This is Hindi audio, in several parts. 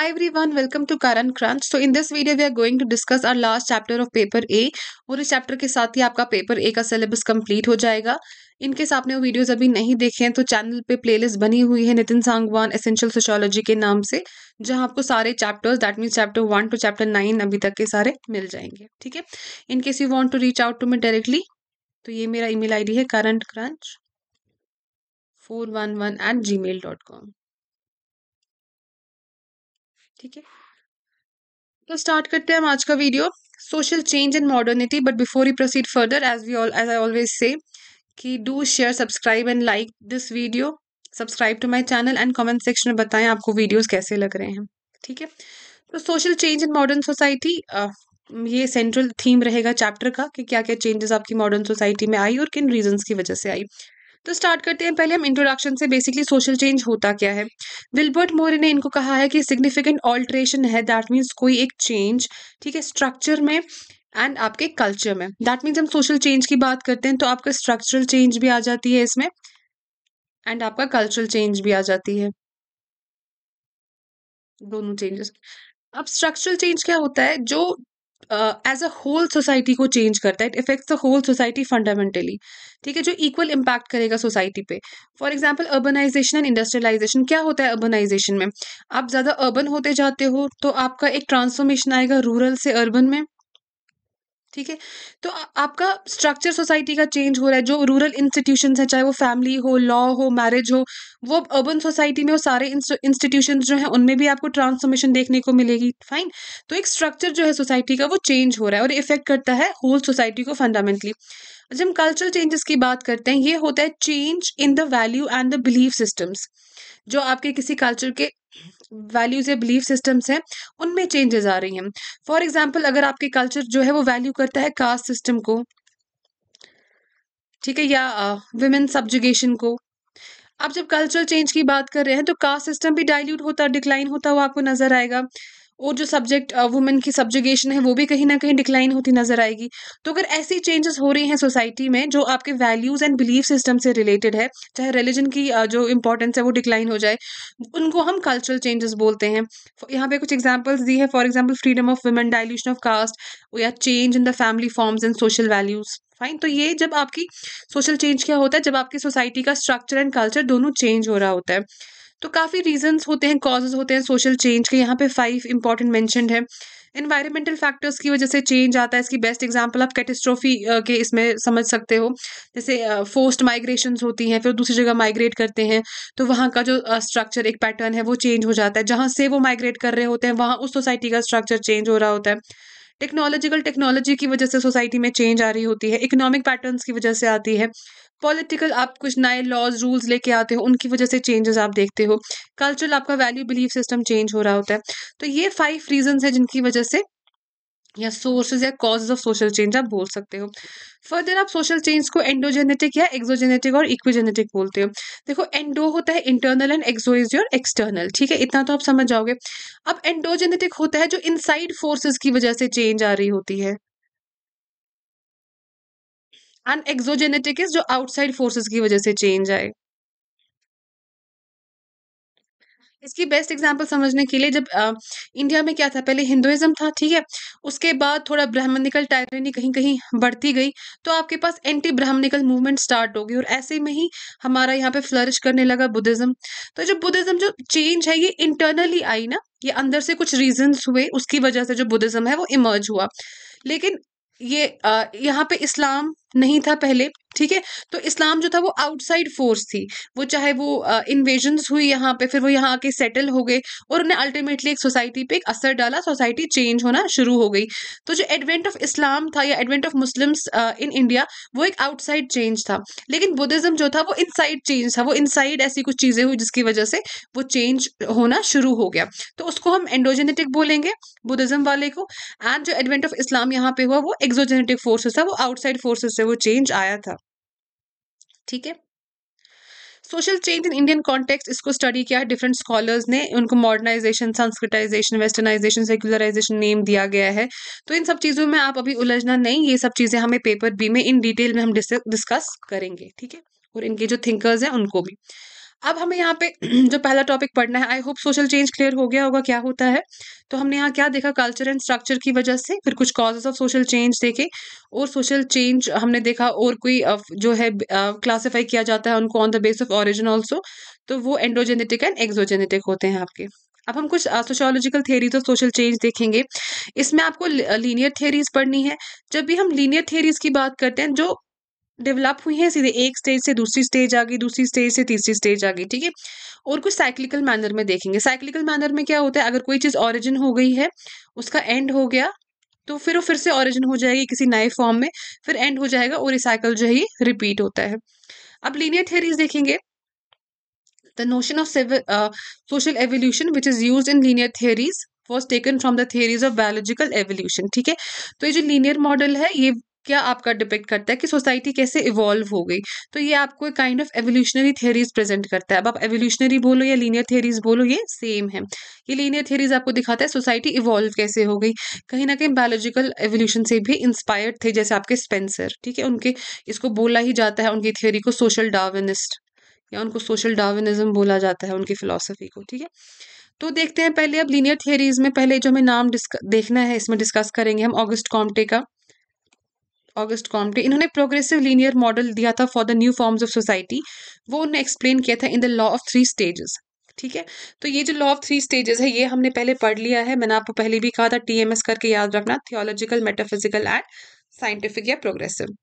Hi everyone, welcome to Karan Crunch. So in this video we are going to discuss our last chapter of paper A. पूरे chapter के साथ ही आपका paper A का syllabus complete हो जाएगा इन केस आपने वो वीडियोस अभी नहीं देखे हैं तो चैनल पे प्लेलिस्ट बनी हुई है नितिन सांगवान एसेंशियल सोशोलॉजी के नाम से जहां आपको सारे chapters that mean chapter one two chapter nine अभी तक के सारे मिल जाएंगे ठीक है in case you want to reach out to me directly तो ये मेरा ईमेल आईडी है current crunch four one one eight Gmail dot com ठीक है तो स्टार्ट करते हैं हम आज का video social change and modernity but before you proceed further as we all as I always से कि do share subscribe and like this video subscribe to my channel and comment section में बताएं आपको वीडियोज कैसे लग रहे हैं ठीक है तो social change in modern society ये सेंट्रल थीम रहेगा चैप्टर का कि क्या क्या चेंजेस आपकी मॉडर्न सोसाइटी में आई और किन रीजंस की वजह से आई तो स्टार्ट करते हैं पहले हम इंट्रोडक्शन से बेसिकली सोशल चेंज होता क्या है विल्बर्ट मोरे ने इनको कहा है कि सिग्निफिकेंट ऑल्ट्रेशन है दैट मीन्स कोई एक चेंज ठीक है स्ट्रक्चर में एंड आपके कल्चर में दैट मीन्स हम सोशल चेंज की बात करते हैं तो आपका स्ट्रक्चरल चेंज भी आ जाती है इसमें एंड आपका कल्चरल चेंज भी आ जाती है दोनों चेंजेस अब स्ट्रक्चरल चेंज क्या होता है जो एज अ होल सोसाइटी को चेंज करता है it effects the whole society fundamentally ठीक है जो इक्वल इम्पैक्ट करेगा सोसाइटी पे for example urbanisation and industrialisation क्या होता है अर्बनाइजेशन में आप ज़्यादा अर्बन होते जाते हो तो आपका एक ट्रांसफॉर्मेशन आएगा रूरल से अर्बन में ठीक है तो आपका स्ट्रक्चर सोसाइटी का चेंज हो रहा है जो रूरल इंस्टीट्यूशन है चाहे वो फैमिली हो लॉ हो मैरिज हो वो अर्बन सोसाइटी में वो सारे इंस्टीट्यूशन जो है उनमें भी आपको ट्रांसफॉर्मेशन देखने को मिलेगी फाइन तो एक स्ट्रक्चर जो है सोसाइटी का वो चेंज हो रहा है और इफेक्ट करता है होल सोसाइटी को फंडामेंटली अच्छा, जब हम कल्चरल चेंजेस की बात करते हैं ये होता है change in the value and the belief systems जो आपके किसी कल्चर के वैल्यूज या बिलीफ सिस्टम्स हैं उनमें चेंजेस आ रही हैं फॉर एग्जाम्पल अगर आपके कल्चर जो है वो वैल्यू करता है कास्ट सिस्टम को ठीक है या वुमेन uh, सब्जुगेशन को आप जब कल्चरल चेंज की बात कर रहे हैं तो कास्ट सिस्टम भी डाइल्यूट होता डिक्लाइन होता हुआ आपको नजर आएगा और जो सब्जेक्ट वुमेन uh, की सब्जुगेशन है वो भी कहीं ना कहीं डिक्लाइन होती नजर आएगी तो अगर ऐसी चेंजेस हो रही हैं सोसाइटी में जो आपके वैल्यूज़ एंड बिलीफ सिस्टम से रिलेटेड है चाहे रिलीजन की uh, जो इंपॉर्टेंस है वो डिक्लाइन हो जाए उनको हम कल्चरल चेंजेस बोलते हैं यहाँ पे कुछ एग्जाम्पल्स दी है for example freedom of women dilution of caste या change in the family forms and social values fine तो ये जब आपकी सोशल चेंज क्या होता है जब आपकी सोसाइटी का स्ट्रक्चर एंड कल्चर दोनों चेंज हो रहा होता है तो काफ़ी रीजंस होते हैं कॉजेज होते हैं सोशल चेंज के यहाँ पे फाइव इंपॉर्टेंट मैंशनड है इन्वायरमेंटल फैक्टर्स की वजह से चेंज आता है इसकी बेस्ट एग्जांपल आप कैटेस्ट्रोफी के इसमें समझ सकते हो जैसे फोर्स्ड माइग्रेशन होती हैं फिर दूसरी जगह माइग्रेट करते हैं तो वहाँ का जो स्ट्रक्चर एक पैटर्न है वो चेंज हो जाता है जहाँ से वो माइग्रेट कर रहे होते हैं वहाँ उस सोसाइटी का स्ट्रक्चर चेंज हो रहा होता है टेक्नोलॉजिकल टेक्नोलॉजी की वजह से सोसाइटी में चेंज आ रही होती है इकोनॉमिक पैटर्न्स की वजह से आती है पॉलिटिकल आप कुछ नए लॉज रूल्स लेके आते हो उनकी वजह से चेंजेस आप देखते हो कल्चरल आपका वैल्यू बिलीफ सिस्टम चेंज हो रहा होता है तो ये फाइव रीजंस है जिनकी वजह से या सोर्सेज या कॉजेज ऑफ सोशल चेंज आप बोल सकते हो फर्दर आप सोशल चेंज को एंडोजेनेटिक या एक्सोजेनेटिक और इक्विजेनेटिक बोलते हो देखो एंडो होता है internal and exo is your external ठीक है इतना तो आप समझ जाओगे अब एंडोजेनेटिक होता है जो इनसाइड फोर्सेस की वजह से चेंज आ रही होती है एंड एक्सोजेनेटिक जो आउटसाइड फोर्सेस की वजह से चेंज आए इसकी बेस्ट एग्जांपल समझने के लिए जब आ, इंडिया में क्या था पहले हिंदुइज्म था ठीक है उसके बाद थोड़ा ब्राह्मणिकल टायरनी कहीं कहीं बढ़ती गई तो आपके पास एंटी ब्राह्मणिकल मूवमेंट स्टार्ट हो गई और ऐसे में ही हमारा यहाँ पे फ्लरिश करने लगा बुद्धिज्म तो जो बुद्धिज्म जो चेंज है ये इंटरनली आई ना ये अंदर से कुछ रीजन्स हुए उसकी वजह से जो बुद्धिज्म है वो इमर्ज हुआ लेकिन ये यहाँ पे इस्लाम नहीं था पहले ठीक है तो इस्लाम जो था वो आउटसाइड फोर्स थी वो चाहे वो इन्वेजन्स हुई यहाँ पे फिर वो यहाँ आके सेटल हो गए और उन्हें अल्टीमेटली एक सोसाइटी पे एक असर डाला सोसाइटी चेंज होना शुरू हो गई तो जो एडवेंट ऑफ इस्लाम था या advent of Muslims in India वो एक आउटसाइड चेंज था लेकिन बुद्धिज्म जो था वो इनसाइड चेंज था वो इनसाइड ऐसी कुछ चीज़ें हुई जिसकी वजह से वो चेंज होना शुरू हो गया तो उसको हम एंडोजेनेटिक बोलेंगे बुद्धिज्म वाले को एंड जो एडवेंट ऑफ इस्लाम यहाँ पे हुआ वो एक्सोजेनेटिक फोर्सेस था वो आउटसाइड फोर्सेस से वो चेंज आया था ठीक है social change in Indian context इसको स्टडी किया है डिफरेंट स्कॉलर्स ने उनको modernisation sanskritisation westernisation secularisation name दिया गया है तो इन सब चीज़ों में आप अभी उलझना नहीं ये सब चीज़ें हमें पेपर बी में इन डिटेल में हम डिस्कस करेंगे ठीक है और इनके जो थिंकर्स हैं उनको भी अब हमें यहाँ पे जो पहला टॉपिक पढ़ना है I hope social change clear हो गया होगा क्या होता है तो हमने यहाँ क्या देखा कल्चर एंड स्ट्रक्चर की वजह से फिर कुछ कॉजेज ऑफ सोशल चेंज देखे और सोशल चेंज हमने देखा और कोई जो है क्लासीफाई किया जाता है उनको on the base of origin also तो वो एंडोजेनेटिक एंड एक्सोजेनेटिक होते हैं आपके अब हम कुछ सोशोलॉजिकल थेरीज और सोशल चेंज देखेंगे इसमें आपको लीनियर थेरीज पढ़नी है जब भी हम लीनियर थेरीज की बात करते हैं जो डेवलप हुई है सीधे एक स्टेज से दूसरी स्टेज आ गई दूसरी स्टेज से तीसरी स्टेज आ गई ठीक है और कुछ साइक्लिकल मैनर में देखेंगे साइक्लिकल मैनर में क्या होता है अगर कोई चीज़ ऑरिजिन हो गई है उसका एंड हो गया तो फिर वो फिर से ऑरिजिन हो जाएगी किसी नए फॉर्म में फिर एंड हो जाएगा और रिसाइकल जो है रिपीट होता है अब लीनियर थेरीज देखेंगे the notion of civil social evolution which is use in linear linear theories was taken from the theories of ठीक है तो ये जो लीनियर मॉडल है ये क्या आपका डिपेक्ट करता है कि सोसाइटी कैसे इवॉल्व हो गई तो ये आपको एक kind of evolutionary theories present करता है अब आप एवोल्यूशनरी बोलो या लीनियर थेरीज बोलो ये सेम है ये लीनियर थेरीज आपको दिखाता है सोसाइटी इवॉल्व कैसे हो गई कहीं ना कहीं बायोलॉजिकल एवोल्यूशन से भी इंस्पायर्ड थे जैसे आपके स्पेंसर ठीक है उनके इसको बोला ही जाता है उनकी थियोरी को सोशल डार्विनिस्ट या उनको सोशल डार्विनिज्म बोला जाता है उनकी फिलोसफी को ठीक है तो देखते हैं पहले अब लीनियर थियरीज में पहले जो हमें नाम देखना है इसमें डिस्कस करेंगे हम ऑगस्ट कॉम्टे का ऑगस्ट कॉम्टे इन्होंने प्रोग्रेसिव लीनियर मॉडल दिया था for the new forms of society वो उन्होंने एक्सप्लेन किया था in the law of three stages ठीक है तो ये जो लॉ ऑफ थ्री स्टेजेस है ये हमने पहले पढ़ लिया है मैंने आपको पहले भी कहा था टीएमएस करके याद रखना थियोलॉजिकल मेटाफिजिकल एंड साइंटिफिक या प्रोग्रेसिव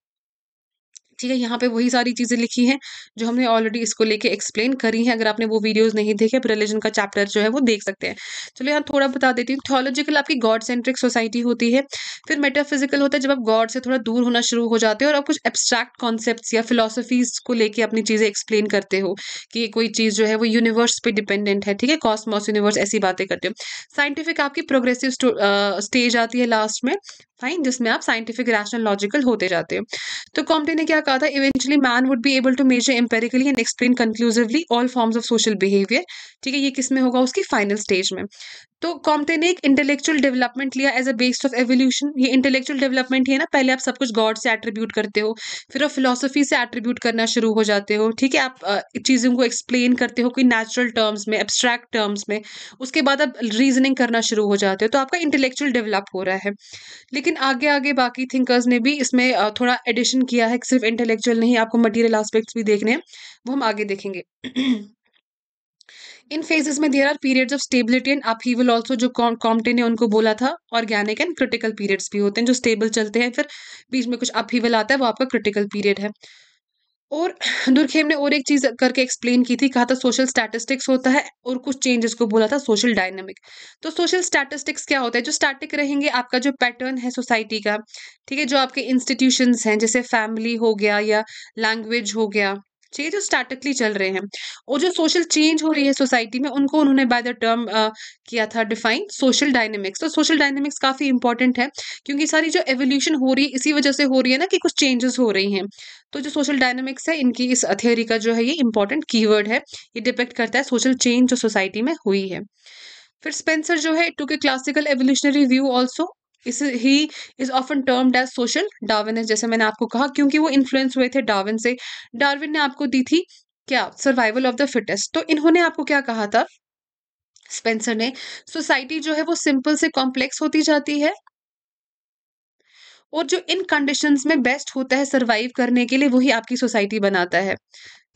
ठीक है यहाँ पे वही सारी चीज़ें लिखी हैं जो हमने ऑलरेडी इसको लेके एक्सप्लेन करी हैं अगर आपने वो वीडियोस नहीं देखे रिलीजन का चैप्टर जो है वो देख सकते हैं चलो यहाँ थोड़ा बता देती हूँ थियोलॉजिकल आपकी गॉड सेंट्रिक सोसाइटी होती है फिर मेटाफिजिकल होता है जब आप गॉड से थोड़ा दूर होना शुरू हो जाते हो और आप कुछ एब्स्ट्रैक्ट कॉन्सेप्ट या फिलोसफीज को लेकर अपनी चीज़ें एक्सप्लेन करते हो कि कोई चीज़ जो है वो यूनिवर्स पर डिपेंडेंट है ठीक है कॉस्मॉस यूनिवर्स ऐसी बातें करते हो साइंटिफिक आपकी प्रोग्रेसिव स्टेज आती है लास्ट में फाइन जिसमें आप साइंटिफिक रैशनल लॉजिकल होते जाते हो तो कॉम्पटी ने क्या कहा था eventually man would be able to measure empirically and explain conclusively all forms of social behaviour ठीक है ये किस में होगा उसकी फाइनल स्टेज में तो कॉमते ने एक इंटेलेक्चुअल डेवलपमेंट लिया as a based of evolution ये इंटेलेक्चुअल डेवलपमेंट ही है ना पहले आप सब कुछ गॉड से एट्रीब्यूट करते हो फिर आप फिलोसफी से एट्रीब्यूट करना शुरू हो जाते हो ठीक है आप चीज़ों को एक्सप्लेन करते हो कोई नेचुरल टर्म्स में एब्स्ट्रैक्ट टर्म्स में उसके बाद आप रीजनिंग करना शुरू हो जाते हो तो आपका इंटेलेक्चुअल डेवलप हो रहा है लेकिन आगे आगे बाकी थिंकर्स ने भी इसमें थोड़ा एडिशन किया है सिर्फ इंटेलेक्चुअल नहीं आपको मटीरियल आस्पेक्ट्स भी देखने हैं वो हम आगे देखेंगे इन फेजेस में there are periods of stability and upheaval also जो कॉम्टे ने उनको बोला था ऑर्गेनिक एंड क्रिटिकल पीरियड्स भी होते हैं जो स्टेबल चलते हैं फिर बीच में कुछ अपहीवल आता है वो आपका क्रिटिकल पीरियड है और दुर्खेम ने और एक चीज करके एक्सप्लेन की थी कहा था सोशल स्टैटिस्टिक्स होता है और कुछ चेंजेस को बोला था सोशल डायनेमिक तो सोशल स्टैटिस्टिक्स क्या होता है जो स्टैटिक रहेंगे आपका जो पैटर्न है सोसाइटी का ठीक है जो आपके इंस्टीट्यूशंस हैं जैसे फैमिली हो गया या लैंग्वेज हो गया ठीक है जो स्टैटिकली चल रहे हैं और जो सोशल चेंज हो रही है सोसाइटी में उनको उन्होंने बाय द टर्म किया था डिफाइन सोशल डायनेमिक्स तो सोशल डायनेमिक्स काफ़ी इंपॉर्टेंट है क्योंकि सारी जो एवोल्यूशन हो रही है इसी वजह से हो रही है ना कि कुछ चेंजेस हो रही हैं तो जो सोशल डायनेमिक्स है इनकी इस थियोरी का जो है ये इंपॉर्टेंट की है ये डिपेक्ट करता है सोशल चेंज जो सोसाइटी में हुई है फिर स्पेंसर जो है टू के classical evolutionary view also is he is often termed as social Darwinist जैसे मैंने आपको कहा क्योंकि वो इन्फ्लुएंस हुए थे डार्विन से डार्विन ने आपको दी थी क्या सर्वाइवल ऑफ द फिटेस्ट तो इन्होंने आपको क्या कहा था स्पेंसर ने सोसाइटी जो है वो सिंपल से कॉम्प्लेक्स होती जाती है और जो इन कंडीशंस में बेस्ट होता है सरवाइव करने के लिए वही आपकी सोसाइटी बनाता है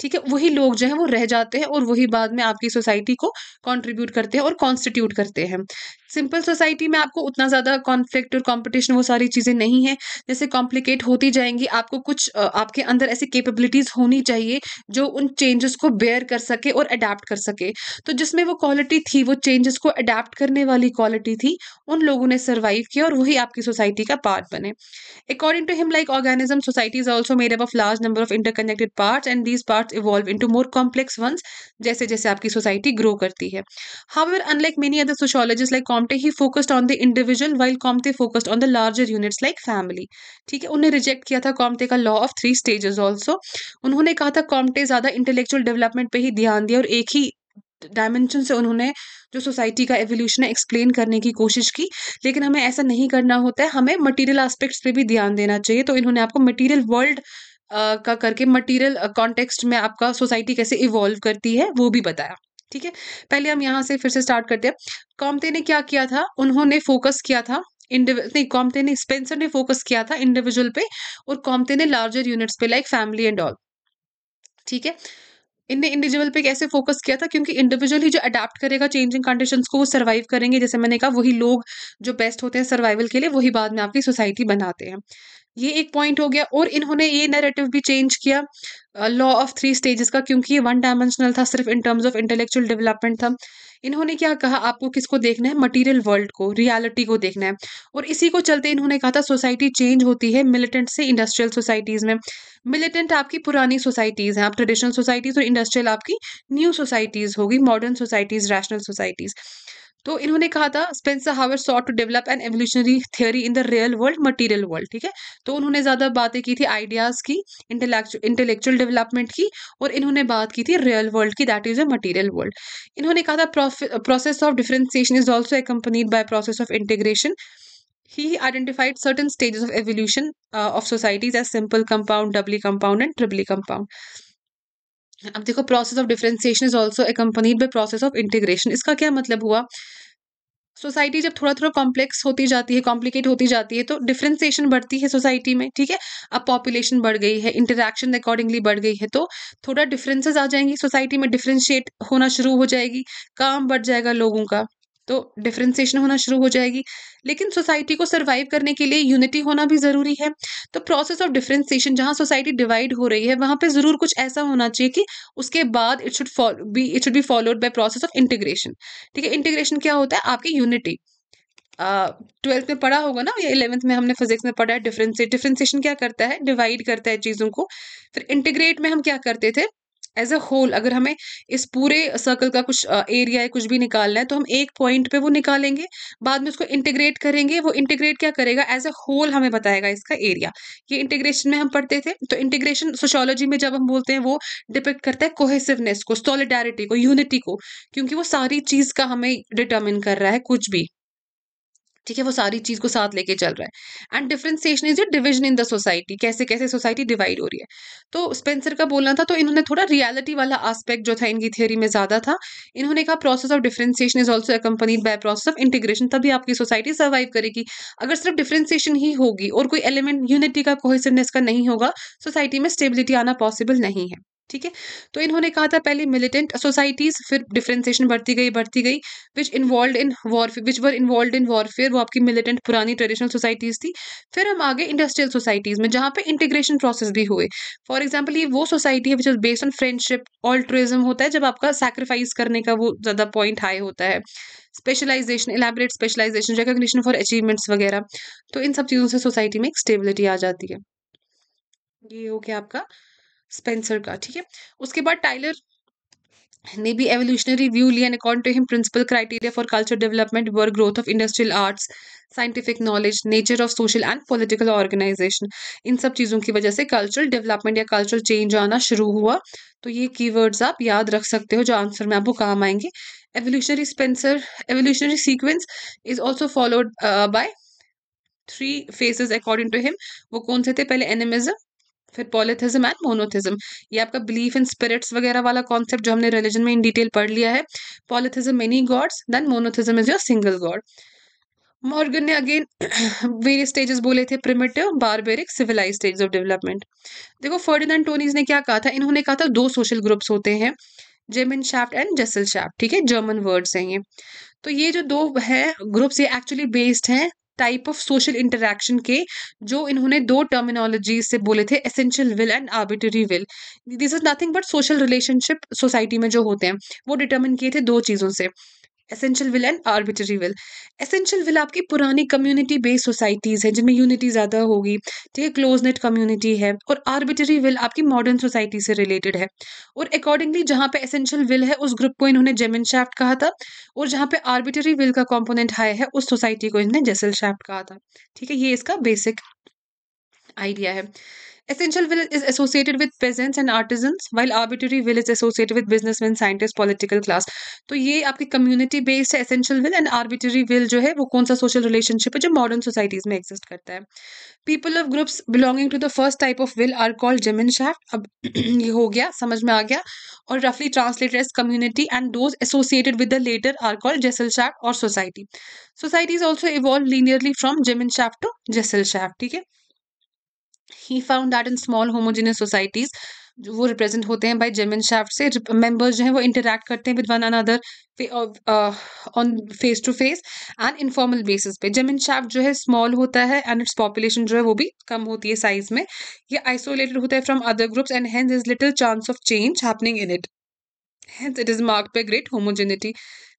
ठीक है वही लोग जो है वो रह जाते हैं और वही बाद में आपकी सोसाइटी को कॉन्ट्रीब्यूट करते हैं और कॉन्स्टिट्यूट करते हैं सिंपल सोसाइटी में आपको उतना ज़्यादा कॉन्फ्लिक्ट और कॉम्पिटिशन वो सारी चीज़ें नहीं है जैसे कॉम्प्लिकेट होती जाएंगी आपको कुछ आपके अंदर ऐसी कैपेबिलिटीज़ होनी चाहिए जो उन चेंजेस को बेयर कर सके और अडेप्ट कर सके तो जिसमें वो क्वालिटी थी वो चेंजेस को अडेप्ट करने वाली क्वालिटी थी उन लोगों ने सर्वाइव किया और वही आपकी सोसाइटी का पार्ट बने according to him like organism societies also made up of large number of interconnected parts and these part evolve into more complex ones जैसे जैसे आपकी सोसाइटी ग्रो करती है however unlike many other sociologists like Comte he focused on the individual while Comte focused on the larger units like family ठीक है उन्हें रिजेक्ट किया था कॉम्टे का law of three stages also उन्होंने कहा था कॉम्टे ज़्यादा इंटेलेक्चुअल डेवलपमेंट पर ही ध्यान दिया और एक ही डायमेंशन से उन्होंने जो सोसाइटी का एवोल्यूशन है एक्सप्लेन करने की कोशिश की लेकिन हमें ऐसा नहीं करना होता है हमें मटेरियल एस्पेक्ट्स पे भी ध्यान देना चाहिए तो इन्होंने आपको मटेरियल वर्ल्ड का करके मटेरियल कॉन्टेक्स्ट में आपका सोसाइटी कैसे इवॉल्व करती है वो भी बताया ठीक है पहले हम यहाँ से फिर से स्टार्ट करते हैं कॉमते ने क्या किया था उन्होंने फोकस किया था नहीं कॉमते ने स्पेंसर ने फोकस किया था इंडिविजुअल पे और कॉमते ने लार्जर यूनिट्स पे लाइक फैमिली एंड ऑल ठीक है इनने इंडिविजुअल पे कैसे फोकस किया था क्योंकि इंडिविजुअल ही जो अडेप्ट करेगा चेंजिंग कंडीशंस को वो सर्वाइव करेंगे जैसे मैंने कहा वही लोग जो बेस्ट होते हैं सर्वाइवल के लिए वही बाद में आपकी सोसाइटी बनाते हैं ये एक पॉइंट हो गया और इन्होंने ये नैरेटिव भी चेंज किया लॉ ऑफ थ्री स्टेजेस का क्योंकि ये वन डायमेंशनल था सिर्फ in terms of intellectual development था इन्होंने क्या कहा आपको किसको देखना है मटीरियल वर्ल्ड को रियालिटी को देखना है और इसी को चलते इन्होंने कहा था सोसाइटी चेंज होती है मिलिटेंट से इंडस्ट्रियल सोसाइटीज़ में मिलिटेंट आपकी पुरानी सोसाइटीज़ हैं आप ट्रेडिशनल सोसाइटीज़ और इंडस्ट्रियल आपकी न्यू सोसाइटीज़ होगी मॉडर्न सोसाइटीज़ रैशनल सोसाइटीज़ तो इन्होंने कहा था Spencer however sought to develop an evolutionary theory in the real world material world ठीक है तो उन्होंने ज़्यादा बातें की थी आइडियाज़ की इंटेलेक्चुअल डेवलपमेंट की और इन्होंने बात की थी रियल वर्ल्ड की that is a material world इन्होंने कहा था process of differentiation is also accompanied by process of integration he identified certain stages of evolution of societies as simple compound doubly compound and triply compound अब देखो process of differentiation is also accompanied by process of integration इसका क्या मतलब हुआ सोसाइटी जब थोड़ा थोड़ा कॉम्प्लेक्स होती जाती है कॉम्प्लिकेट होती जाती है तो डिफ्रेंसिएशन बढ़ती है सोसाइटी में ठीक है अब पॉपुलेशन बढ़ गई है इंटरेक्शन अकॉर्डिंगली बढ़ गई है तो थोड़ा डिफरेंसेस आ जाएंगी सोसाइटी में डिफ्रेंशिएट होना शुरू हो जाएगी काम बढ़ जाएगा लोगों का तो डिफ्रेंसिएशन होना शुरू हो जाएगी लेकिन सोसाइटी को सर्वाइव करने के लिए यूनिटी होना भी ज़रूरी है तो प्रोसेस ऑफ डिफ्रेंसिएशन जहाँ सोसाइटी डिवाइड हो रही है वहाँ पर ज़रूर कुछ ऐसा होना चाहिए कि उसके बाद it should be it should be followed by process of integration ठीक है इंटीग्रेशन क्या होता है आपकी यूनिटी ट्वेल्थ uh, में पढ़ा होगा ना या इलेवेंथ में हमने फिजिक्स में पढ़ा है डिफरेंसी डिफ्रेंसिएशन क्या करता है डिवाइड करता है चीज़ों को फिर इंटीग्रेट में हम क्या करते थे एज अ होल अगर हमें इस पूरे सर्कल का कुछ एरिया है कुछ भी निकालना है तो हम एक पॉइंट पे वो निकालेंगे बाद में उसको इंटीग्रेट करेंगे वो इंटीग्रेट क्या करेगा एज अ होल हमें बताएगा इसका एरिया ये इंटीग्रेशन में हम पढ़ते थे तो इंटीग्रेशन सोशोलॉजी में जब हम बोलते हैं वो डिपेक्ट करता है कोहेसिवनेस को सॉलिडारिटी को यूनिटी को क्योंकि वो सारी चीज़ का हमें डिटर्मिन कर रहा है कुछ भी ठीक है वो सारी चीज़ को साथ लेके चल रहा है and differentiation is a division in the society कैसे कैसे सोसाइटी डिवाइड हो रही है तो स्पेंसर का बोलना था तो इन्होंने थोड़ा रियलिटी वाला एस्पेक्ट जो था इनकी थियोरी में ज़्यादा था इन्होंने कहा process of differentiation is also accompanied by process of integration तभी आपकी सोसाइटी सर्वाइव करेगी अगर सिर्फ डिफ्रेंसिएशन ही होगी और कोई एलिमेंट यूनिटी का कोहिसनेस का नहीं होगा सोसाइटी में स्टेबिलिटी आना पॉसिबल नहीं है ठीक है तो इन्होंने कहा था पहले मिलिटेंट सोसाइटीज़ फिर डिफ्रेंसिएशन बढ़ती गई बढ़ती गई which involve in warfare which were involve in warfare वो आपकी मिलिटेंट पुरानी ट्रेडिशनल सोसाइटीज़ थी फिर हम आगे इंडस्ट्रियल सोसाइटीज़ में जहाँ पे इंटीग्रेशन प्रोसेस भी हुए फॉर एग्जाम्पल ये वो सोसाइटी है which is based on friendship altruism होता है जब आपका सेक्रीफाइस करने का वो ज़्यादा पॉइंट हाई होता है specialisation elaborate specialisation recognition for achievements वगैरह तो इन सब चीज़ों से सोसाइटी में एक स्टेबिलिटी आ जाती है ये हो गया आपका स्पेंसर का ठीक है उसके बाद टाइलर ने भी एवोल्यूशनरी व्यू लिया and according to him principal criteria for culture development were growth of industrial arts scientific knowledge nature of social and political organisation इन सब चीज़ों की वजह से कल्चरल डेवलपमेंट या कल्चरल चेंज आना शुरू हुआ तो ये कीवर्ड्स आप याद रख सकते हो जो आंसर में आपको काम आएंगे evolutionary Spencer evolutionary sequence is also followed by three phases according to him वो कौन से थे पहले एनिमिज्म फिर पॉलिथिज्म एंड मोनोथिज्म ये आपका बिलीफ इन स्पिरिट्स वगैरह वाला कॉन्सेप्ट जो हमने रिलीजन में इन डिटेल पढ़ लिया है polytheism many gods then monotheism is your single god Morgan ने अगेन वेरियस स्टेजेस बोले थे primitive barbaric civilise stage of development देखो फर्डिनेंड टोनीज ने क्या कहा था इन्होंने कहा था दो सोशल ग्रुप्स होते हैं Gemeinschaft and Gesellschaft ठीक है जर्मन वर्ड्स हैं ये तो ये जो दो है ग्रुप्स ये एक्चुअली बेस्ड हैं टाइप ऑफ सोशल इंटरेक्शन के जो इन्होंने दो टर्मिनोलॉजी से बोले थे essential will and arbitrary will this is nothing but social relationship society में जो होते हैं वो डिटर्मिन किए थे दो चीज़ों से essential will and arbitrary will essential will आपकी पुरानी कम्युनिटी बेस्ड सोसाइटीज़ है जिनमें यूनिटी ज़्यादा होगी ठीक है क्लोज नेट कम्युनिटी है और आर्बिटरी विल आपकी मॉडर्न सोसाइटी से रिलेटेड है और अकॉर्डिंगली जहाँ पे एसेंशियल विल है उस ग्रुप को इन्होंने जेमिन शैफ्ट कहा था और जहाँ पे आर्बिटरी विल का कॉम्पोनेंट हाई है उस सोसाइटी को इन्होंने जेसल शैफ्ट कहा था ठीक है ये इसका बेसिक आइडिया है Essential will is associated with peasants and artisans, while arbitrary will is associated with businessmen, scientists, political class. तो ये आपकी कम्युनिटी बेस्ड है essential will and arbitrary will जो है वो कौन सा सोशल रिलेशनशिप है जो मॉडर्न सोसाइटीज में एग्जिस्ट करता है people of groups belonging to the first type of will are called Gemeinschaft अब ये हो गया समझ में आ गया और रफली translated as community and those associated with the latter are called Gesellschaft और society societies also evolve linearly from Gemeinschaft to Gesellschaft ठीक है he found that in small homogeneous societies वो रिप्रेजेंट होते हैं बाई जेमिन शाफ्ट से मेम्बर्स जो हैं वो इंटरेक्ट करते हैं with one another on face to face and informal basis पे जेमिन uh, uh, शाफ्ट जो है स्मॉल होता है एंड इट्स पॉपुलेशन जो है वो भी कम होती है साइज में ये आइसोलेटेड होता है from other groups and hence is little chance of change happening in it hence it is marked by great homogeneity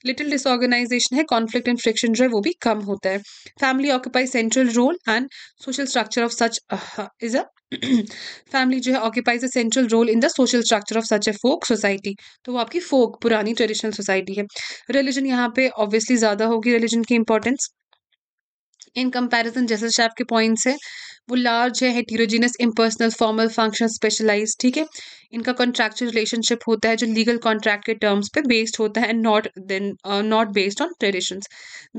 little disorganisation है कॉन्फ्लिक्ट एंड फ्रिक्शन जो है वो भी कम होता है family occupy central role and social structure of such is a family जो है occupies a central role in the social structure of such a folk society तो वो आपकी फोक पुरानी ट्रेडिशनल सोसाइटी है रिलीजन यहाँ पे ऑब्वियसली ज्यादा होगी रिलीजन की इंपॉर्टेंस इन कंपेरिजन जैसे शेफ के पॉइंट्स है वो लार्ज है heterogeneous impersonal formal function specialise ठीक है इनका कॉन्ट्रैक्चुअल रिलेशनशिप होता है जो लीगल कॉन्ट्रैक्ट के टर्म्स पे बेस्ड होता है and not then not based on tradition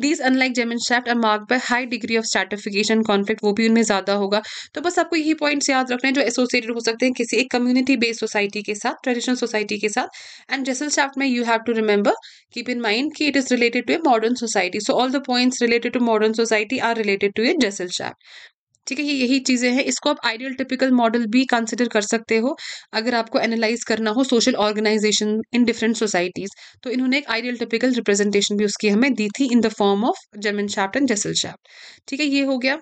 these unlike शेफ्ट are marked by high degree of stratification conflict वो भी उनमें ज़्यादा होगा तो बस आपको यही पॉइंट्स याद रखने हैं जो एसोसिएटेड हो सकते हैं किसी एक कम्युनिटी बेस्ड सोसाइटी के साथ ट्रेडिशनल सोसाइटी के साथ एंड जेसल शेफ्ट में you have to remember keep in mind कि it is related to a modern society so all the points related to modern society are related to a Gesellschaft ठीक है ये यही चीज़ें हैं इसको आप आइडियल टिपिकल मॉडल भी कंसिडर कर सकते हो अगर आपको एनालाइज करना हो social organisation in different societies तो इन्होंने एक आइडियल टिपिकल रिप्रेजेंटेशन भी उसकी हमें दी थी in the form of Gemeinschaft and Gesellschaft ठीक है ये हो गया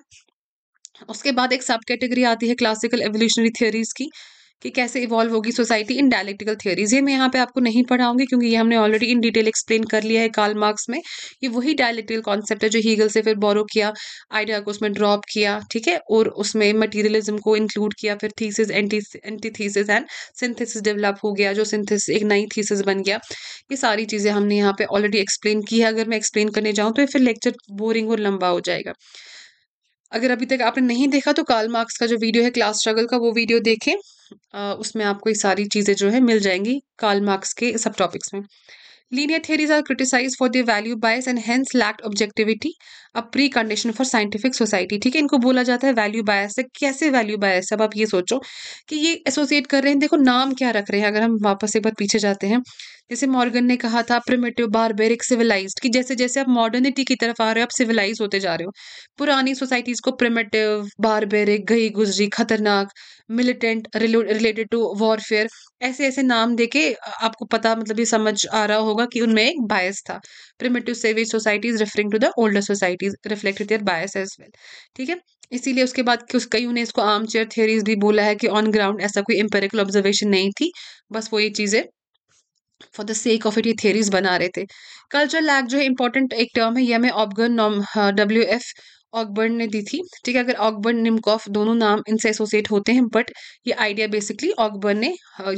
उसके बाद एक सब कैटेगरी आती है क्लासिकल एवोल्यूशनरी थियोरीज की कि कैसे इवॉल्व होगी सोसाइटी इन डायलेक्टिकल थियोरीज ये मैं यहाँ पे आपको नहीं पढ़ाऊंगी क्योंकि ये हमने ऑलरेडी इन डिटेल एक्सप्लेन कर लिया है कार्ल मार्क्स में ये वही डायलेक्टिकल कॉन्सेप्ट है जो हीगल से फिर बोरो किया आइडिया को उसमें ड्रॉप किया ठीक है और उसमें मटीरियलिज्म को इंक्लूड किया फिर thesis antithesis and synthesis develop हो गया जो सिंथिस एक नई थीसिस बन गया ये सारी चीज़ें हमने यहाँ पे ऑलरेडी एक्सप्लेन की है अगर मैं एक्सप्लेन करने जाऊँ तो फिर लेक्चर बोरिंग और लंबा हो जाएगा अगर अभी तक आपने नहीं देखा तो कार्ल मार्क्स का जो वीडियो है क्लास स्ट्रगल का वो वीडियो देखें उसमें आपको ये सारी चीज़ें जो है मिल जाएंगी कार्ल मार्क्स के सब टॉपिक्स में linear linear are criticised for for value bias and and lack objectivity a precondition for scientific society ठीक है इनको बोला जाता है वैल्यू बायस है कैसे वैल्यू बायस है अब आप ये सोचो कि ये एसोसिएट कर रहे हैं देखो नाम क्या रख रहे हैं अगर हम वापस एक बार पीछे जाते हैं जैसे मॉर्गन ने कहा था प्रिमेटिव बारबेरिक सिविलाइज कि जैसे जैसे आप मॉडर्निटी की तरफ आ रहे हो आप सिविलाइज होते जा रहे हो पुरानी सोसाइटीज़ को प्रिमेटिव बारबेरिक गई गुजरी खतरनाक मिलिटेंट रिलेटेड टू वॉरफेयर ऐसे ऐसे नाम देके आपको पता मतलब ये समझ आ रहा होगा कि उनमें एक बायस था primitive savage societies referring to the older societies reflected their bias as well ठीक है इसीलिए उसके बाद कि कई उन्हें इसको आर्म चेयर थियरीज भी बोला है कि ऑन ग्राउंड ऐसा कोई एम्पेरिकल ऑब्जर्वेशन नहीं थी बस वो ये चीज़ें for the sake of it ये थियरीज बना रहे थे कल्चरल लैग जो है इंपॉर्टेंट एक टर्म है यह हमें ऑबगन डब्ल्यू एफ ऑकबर्न ने दी थी ठीक है अगर ऑकबर्न निमकॉफ दोनों नाम इनसे एसोसिएट होते हैं बट ये आइडिया बेसिकली ऑकबर्न ने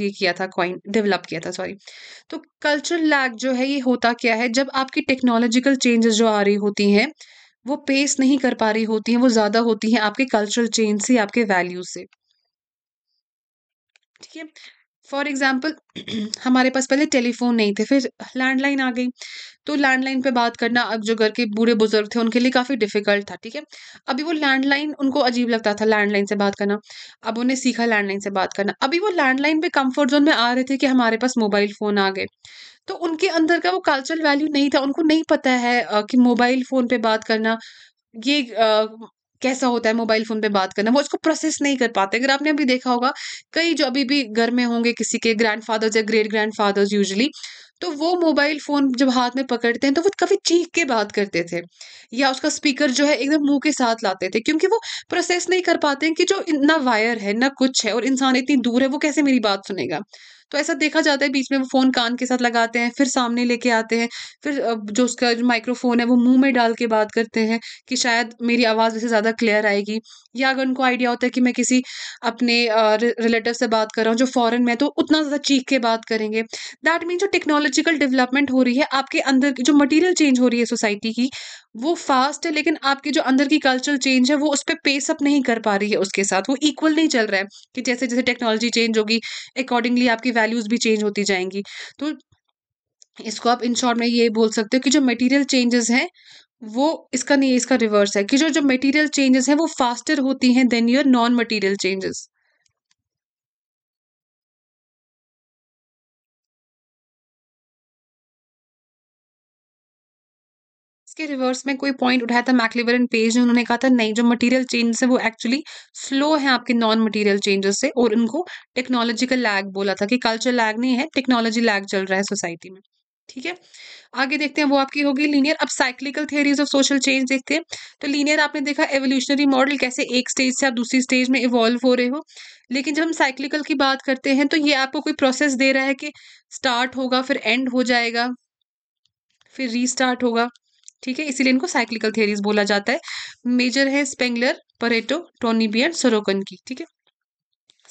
ये किया था कॉइन डेवलप किया था सॉरी तो कल्चरल लैग जो है ये होता क्या है जब आपकी टेक्नोलॉजिकल चेंजेस जो आ रही होती हैं वो पेस नहीं कर पा रही होती हैं वो ज़्यादा होती हैं आपके कल्चरल चेंज से आपके वैल्यूज से ठीक है फॉर एग्ज़ाम्पल हमारे पास पहले टेलीफ़ोन नहीं थे फिर लैंडलाइन आ गई तो लैंडलाइन पे बात करना अब जो घर के बूढ़े बुज़ुर्ग थे उनके लिए काफ़ी डिफ़िकल्ट था ठीक है अभी वो लैंडलाइन उनको अजीब लगता था लैंडलाइन से बात करना अब उन्हें सीखा लैंडलाइन से बात करना अभी वो लैंडलाइन पे कंफर्ट जोन में आ रहे थे कि हमारे पास मोबाइल फ़ोन आ गए तो उनके अंदर का वो कल्चरल वैल्यू नहीं था उनको नहीं पता है कि मोबाइल फ़ोन पर बात करना ये कैसा होता है मोबाइल फ़ोन पे बात करना वो उसको प्रोसेस नहीं कर पाते अगर आपने अभी देखा होगा कई जो अभी भी घर में होंगे किसी के फादर्स या ग्रेट फादर्स यूजली तो वो मोबाइल फ़ोन जब हाथ में पकड़ते हैं तो वो कभी चीख के बात करते थे या उसका स्पीकर जो है एकदम मुंह के साथ लाते थे क्योंकि वो प्रोसेस नहीं कर पाते हैं कि जो ना वायर है ना कुछ है और इंसान इतनी दूर है वो कैसे मेरी बात सुनेगा तो ऐसा देखा जाता है बीच में वो फ़ोन कान के साथ लगाते हैं फिर सामने लेके आते हैं फिर जो उसका जो माइक्रोफोन है वो मुंह में डाल के बात करते हैं कि शायद मेरी आवाज़ वैसे ज़्यादा क्लियर आएगी या अगर उनको आइडिया होता है कि मैं किसी अपने रिलेटिव से बात कर रहा हूँ जो फॉरन में है तो उतना ज़्यादा चीख के बात करेंगे दैट मीन जो टेक्नोलॉजिकल डेवलपमेंट हो रही है आपके अंदर की जो मटीरियल चेंज हो रही है सोसाइटी की वो फास्ट है लेकिन आपकी जो अंदर की कल्चरल चेंज है वो उस पर पेस अप नहीं कर पा रही है उसके साथ वो इक्वल नहीं चल रहा है कि जैसे जैसे टेक्नोलॉजी चेंज होगी अकॉर्डिंगली आपकी वैल्यूज़ भी चेंज होती जाएंगी तो इसको आप इन शॉर्ट में ये बोल सकते हो कि जो मटेरियल चेंजेस हैं वो इसका नहीं इसका रिवर्स है कि जो जो मटेरियल चेंजेस हैं वो फास्टर होती हैं then your non material changes इसके रिवर्स में कोई पॉइंट उठाया था मैकलिवर एंड पेज ने उन्होंने कहा था नहीं जो मटेरियल चेंजेस है वो एक्चुअली स्लो है आपके नॉन मटेरियल चेंजेस से और उनको टेक्नोलॉजिकल लैग बोला था कि कल्चर लैग नहीं है टेक्नोलॉजी लैग चल रहा है सोसाइटी में ठीक है आगे देखते हैं वो आपकी होगी लीनियर अब cyclical theories of social change देखते हैं तो लीनियर आपने देखा एवोल्यूशनरी मॉडल कैसे एक स्टेज से आप दूसरी स्टेज में इवॉल्व हो रहे हो लेकिन जब हम साइक्लिकल की बात करते हैं तो ये आपको कोई प्रोसेस दे रहा है कि स्टार्ट होगा फिर एंड हो जाएगा फिर रीस्टार्ट होगा ठीक है इसीलिए इनको साइक्लिकल थेरीज बोला जाता है मेजर है Spengler Pareto Toynbee and Sorokin की ठीक है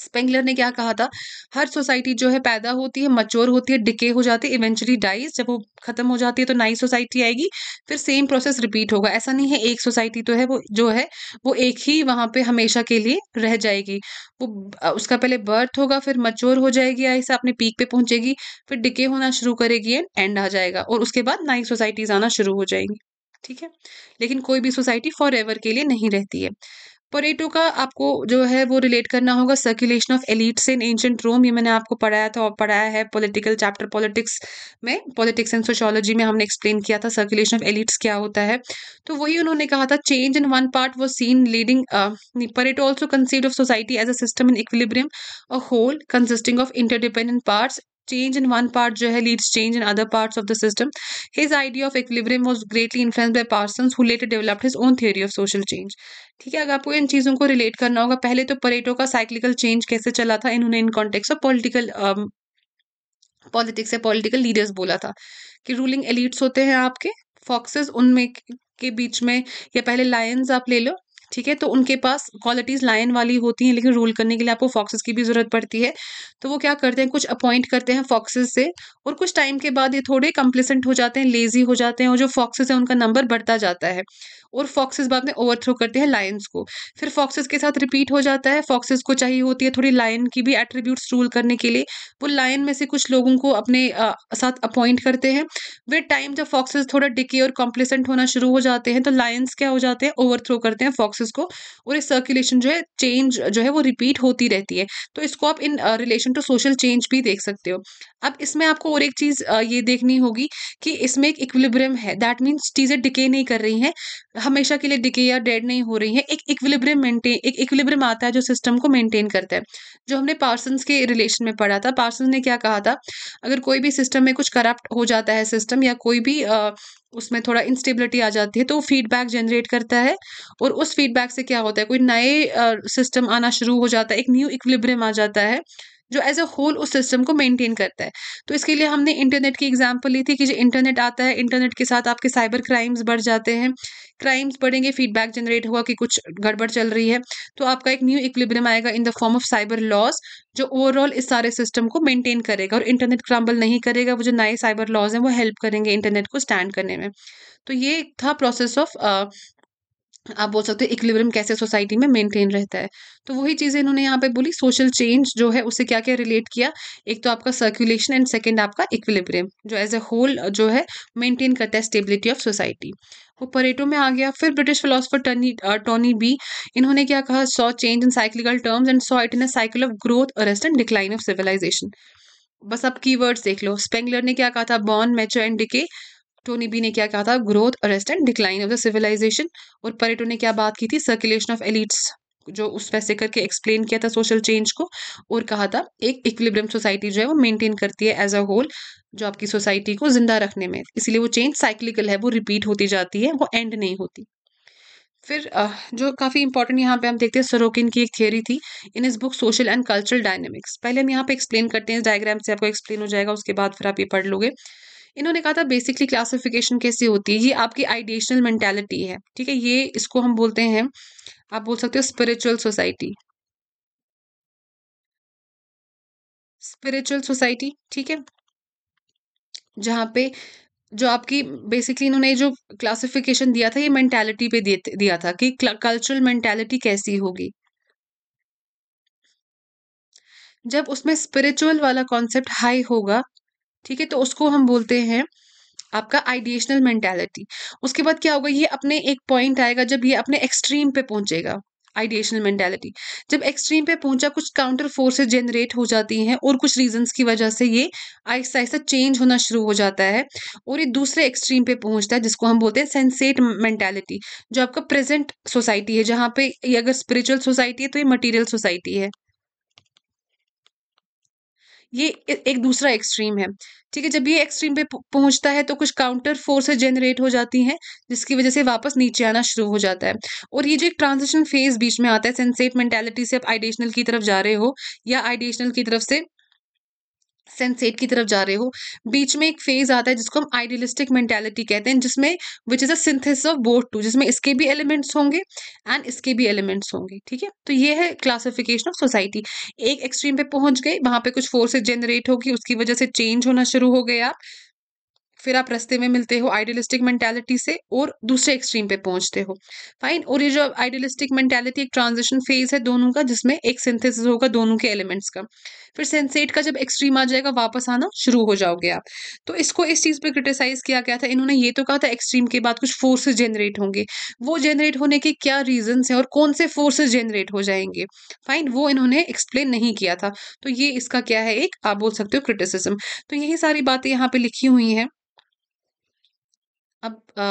स्पेंगलर ने क्या कहा था हर सोसाइटी जो है पैदा होती है मच्योर होती है डिके हो जाती है इवेंचुअली डाइज जब वो खत्म हो जाती है तो नई सोसाइटी आएगी फिर सेम प्रोसेस रिपीट होगा ऐसा नहीं है एक सोसाइटी तो है वो जो है वो एक ही वहां पे हमेशा के लिए रह जाएगी वो उसका पहले बर्थ होगा फिर मच्योर हो जाएगी ऐसा अपने पीक पे पहुंचेगी फिर डिके होना शुरू करेगी एंड एंड आ जाएगा और उसके बाद नई सोसाइटीज आना शुरू हो जाएंगी ठीक है लेकिन कोई भी सोसाइटी फॉर एवर के लिए नहीं रहती है पोरेटो का आपको जो है वो रिलेट करना होगा circulation of elites in ancient Rome ये मैंने आपको पढ़ाया था और पढ़ाया है पॉलिटिकल चैप्टर पॉलिटिक्स में पॉलिटिक्स एंड सोशोलॉजी में हमने एक्सप्लेन किया था सर्कुलेशन ऑफ एलिट्स क्या होता है तो वही उन्होंने कहा था चेंज इन वन पार्ट वो seen leading Pareto also conceived of society as a system in equilibrium a whole consisting of interdependent parts change in one part jo hai, leads change in other parts of the system. His idea of equilibrium was greatly influenced by Parsons, who later developed his own theory of social change. ठीक है अगर आपको इन चीज़ों को रिलेट करना होगा पहले तो परेटो का साइक्लिकल चेंज कैसे चला था इन्होंने in context of political politics से पॉलिटिकल लीडर्स बोला था कि रूलिंग एलिट्स होते हैं आपके फॉक्सेस उनमें के बीच में या पहले लायंस आप ले लो ठीक है तो उनके पास क्वालिटीज़ लायन वाली होती हैं लेकिन रूल करने के लिए आपको फॉक्सेस की भी ज़रूरत पड़ती है तो वो क्या करते हैं कुछ अपॉइंट करते हैं फॉक्सेस से और कुछ टाइम के बाद ये थोड़े कंप्लेसेंट हो जाते हैं लेज़ी हो जाते हैं और जो फॉक्सेस है उनका नंबर बढ़ता जाता है और फॉक्सेस बाद में ओवरथ्रो करते हैं लायंस को फिर फॉक्सेस के साथ रिपीट हो जाता है फॉक्सेस को चाहिए होती है थोड़ी लायन की भी एट्रीब्यूट्स रूल करने के लिए वो लायन में से कुछ लोगों को अपने आ, साथ अपॉइंट करते हैं विद टाइम जब फॉक्सेस थोड़ा डिके और कॉम्प्लेसेंट होना शुरू हो जाते हैं तो लायंस क्या हो जाते हैं ओवरथ्रो करते हैं फॉक्सेस को और ये सर्कुलेशन जो है चेंज जो है वो रिपीट होती रहती है तो इसको आप in relation to social change भी देख सकते हो अब इसमें आपको और एक चीज़ ये देखनी होगी कि इसमें एक इक्विलिब्रियम है दैट मीन्स चीज़ें डिके नहीं कर रही हैं हमेशा के लिए डिके या डेड नहीं हो रही हैं एक इक्विलिब्रियम मेंटेन एक इक्विलिब्रियम आता है जो सिस्टम को मेंटेन करता है जो हमने पार्सन्स के रिलेशन में पढ़ा था पार्सन्स ने क्या कहा था अगर कोई भी सिस्टम में कुछ करप्ट हो जाता है सिस्टम या कोई भी आ, उसमें थोड़ा इंस्टेबिलिटी आ जाती है तो फीडबैक जनरेट करता है और उस फीडबैक से क्या होता है कोई नए सिस्टम आना शुरू हो जाता है एक न्यू इक्विलिब्रियम आ जाता है जो एज अ होल उस सिस्टम को मेंटेन करता है तो इसके लिए हमने इंटरनेट की एग्जाम्पल ली थी कि जो इंटरनेट आता है इंटरनेट के साथ आपके साइबर क्राइम्स बढ़ जाते हैं क्राइम्स बढ़ेंगे फीडबैक जनरेट हुआ कि कुछ गड़बड़ चल रही है तो आपका एक न्यू इक्विलिब्रियम आएगा in the form of cyber laws जो ओवरऑल इस सारे सिस्टम को मेंटेन करेगा और इंटरनेट क्रम्बल नहीं करेगा वो जो नए साइबर लॉज हैं वो हेल्प करेंगे इंटरनेट को स्टैंड करने में तो ये था प्रोसेस ऑफ आप बोल सकते हो इक्विलिब्रियम कैसे सोसाइटी में मेंटेन रहता है तो वही चीज़ें इन्होंने यहाँ पे बोली सोशल चेंज जो है उसे क्या क्या रिलेट किया एक तो आपका सर्कुलेशन एंड सेकंड आपका इक्विलिब्रियम जो एज ए होल जो है मेंटेन करता है स्टेबिलिटी ऑफ सोसाइटी वो परेटो में आ गया फिर ब्रिटिश फिलोसफर टनी टोनी बी इन्होंने क्या कहा saw change in cyclical terms and saw it in a cycle of growth arrest and decline of civilisation बस आप कीवर्ड्स देख लो स्पेंगलर ने क्या कहा था born mature and decay Toynbee ने क्या कहा था growth arrest and decline of the civilisation और परेटो ने क्या बात की थी सर्कुलेशन ऑफ एलिट्स जो उस पैसे करके एक्सप्लेन किया था सोशल चेंज को और कहा था एक इक्विलिब्रियम सोसाइटी जो है वो मेंटेन करती है एज अ होल जो आपकी सोसाइटी को जिंदा रखने में इसीलिए वो चेंज साइक्लिकल है वो रिपीट होती जाती है वो एंड नहीं होती फिर जो काफ़ी इंपॉर्टेंट यहाँ पे हम देखते हैं सरोकिन की एक थियोरी थी in his book social and cultural dynamics पहले हम यहाँ पे एक्सप्लेन करते हैं इस डायग्राम से आपको एक्सप्लेन हो जाएगा उसके बाद फिर आप ये पढ़ लोगे इन्होंने कहा था बेसिकली क्लासिफिकेशन कैसी होती है ये आपकी आइडिएशनल मेंटेलिटी है ठीक है ये इसको हम बोलते हैं आप बोल सकते हो स्पिरिचुअल सोसाइटी स्पिरिचुअल सोसाइटी ठीक है जहां पे जो आपकी बेसिकली इन्होंने जो क्लासिफिकेशन दिया था ये मेंटेलिटी पे दिया था कि कल्चरल मेंटेलिटी कैसी होगी जब उसमें स्पिरिचुअल वाला कॉन्सेप्ट हाई होगा ठीक है तो उसको हम बोलते हैं आपका आइडिएशनल मेंटेलिटी उसके बाद क्या होगा ये अपने एक पॉइंट आएगा जब ये अपने एक्सट्रीम पे पहुंचेगा आइडिएशनल मेंटेलिटी जब एक्सट्रीम पे पहुंचा कुछ काउंटर फोर्सेस जनरेट हो जाती हैं और कुछ रीजंस की वजह से ये आहिस्ता आहिस्ता चेंज होना शुरू हो जाता है और ये दूसरे एक्सट्रीम पे पहुंचता है जिसको हम बोलते हैं सेंसेट मेंटेलिटी जो आपका प्रेजेंट सोसाइटी है जहाँ पे ये अगर स्पिरिचुअल सोसाइटी है तो ये मटीरियल सोसाइटी है ये एक दूसरा एक्सट्रीम है ठीक है जब ये एक्सट्रीम पे पहुंचता है तो कुछ काउंटर फोर्सेस जनरेट हो जाती हैं जिसकी वजह से वापस नीचे आना शुरू हो जाता है और ये जो एक ट्रांजिशन फेज बीच में आता है सेंसेट मेंटेलिटी से आप आइडेशनल की तरफ जा रहे हो या आइडेशनल की तरफ से सेंसेट की तरफ जा रहे हो बीच में एक फेज आता है जिसको हम आइडियलिस्टिक मेंटेलिटी कहते हैं जिसमें which is synthesis of both too जिसमें इसके भी एलिमेंट्स होंगे एंड इसके भी एलिमेंट्स होंगे ठीक है तो ये है क्लासिफिकेशन ऑफ सोसाइटी एक एक्सट्रीम पे पहुंच गए वहां पे कुछ फोर्सेज जनरेट होगी उसकी वजह से चेंज होना शुरू हो गए आप फिर आप रस्ते में मिलते हो आइडियलिस्टिक मेंटेलिटी से और दूसरे एक्सट्रीम पे पहुंचते हो फाइन और ये जो आइडियलिस्टिक मेंटेलिटी एक ट्रांजिशन फेज है दोनों का जिसमें एक सिंथेसिस होगा दोनों के एलिमेंट्स का फिर सेंसेट का जब एक्सट्रीम आ जाएगा वापस आना शुरू हो जाओगे आप तो इसको इस चीज़ पे क्रिटिसाइज किया गया था इन्होंने ये तो कहा था एक्सट्रीम के बाद कुछ फोर्सेज जनरेट होंगे वो जनरेट होने के क्या रीजन है और कौन से फोर्सेज जनरेट हो जाएंगे फाइन वो इन्होंने एक्सप्लेन नहीं किया था तो ये इसका क्या है एक आप बोल सकते हो क्रिटिसिज्म तो यही सारी बातें यहाँ पे लिखी हुई है अब आ,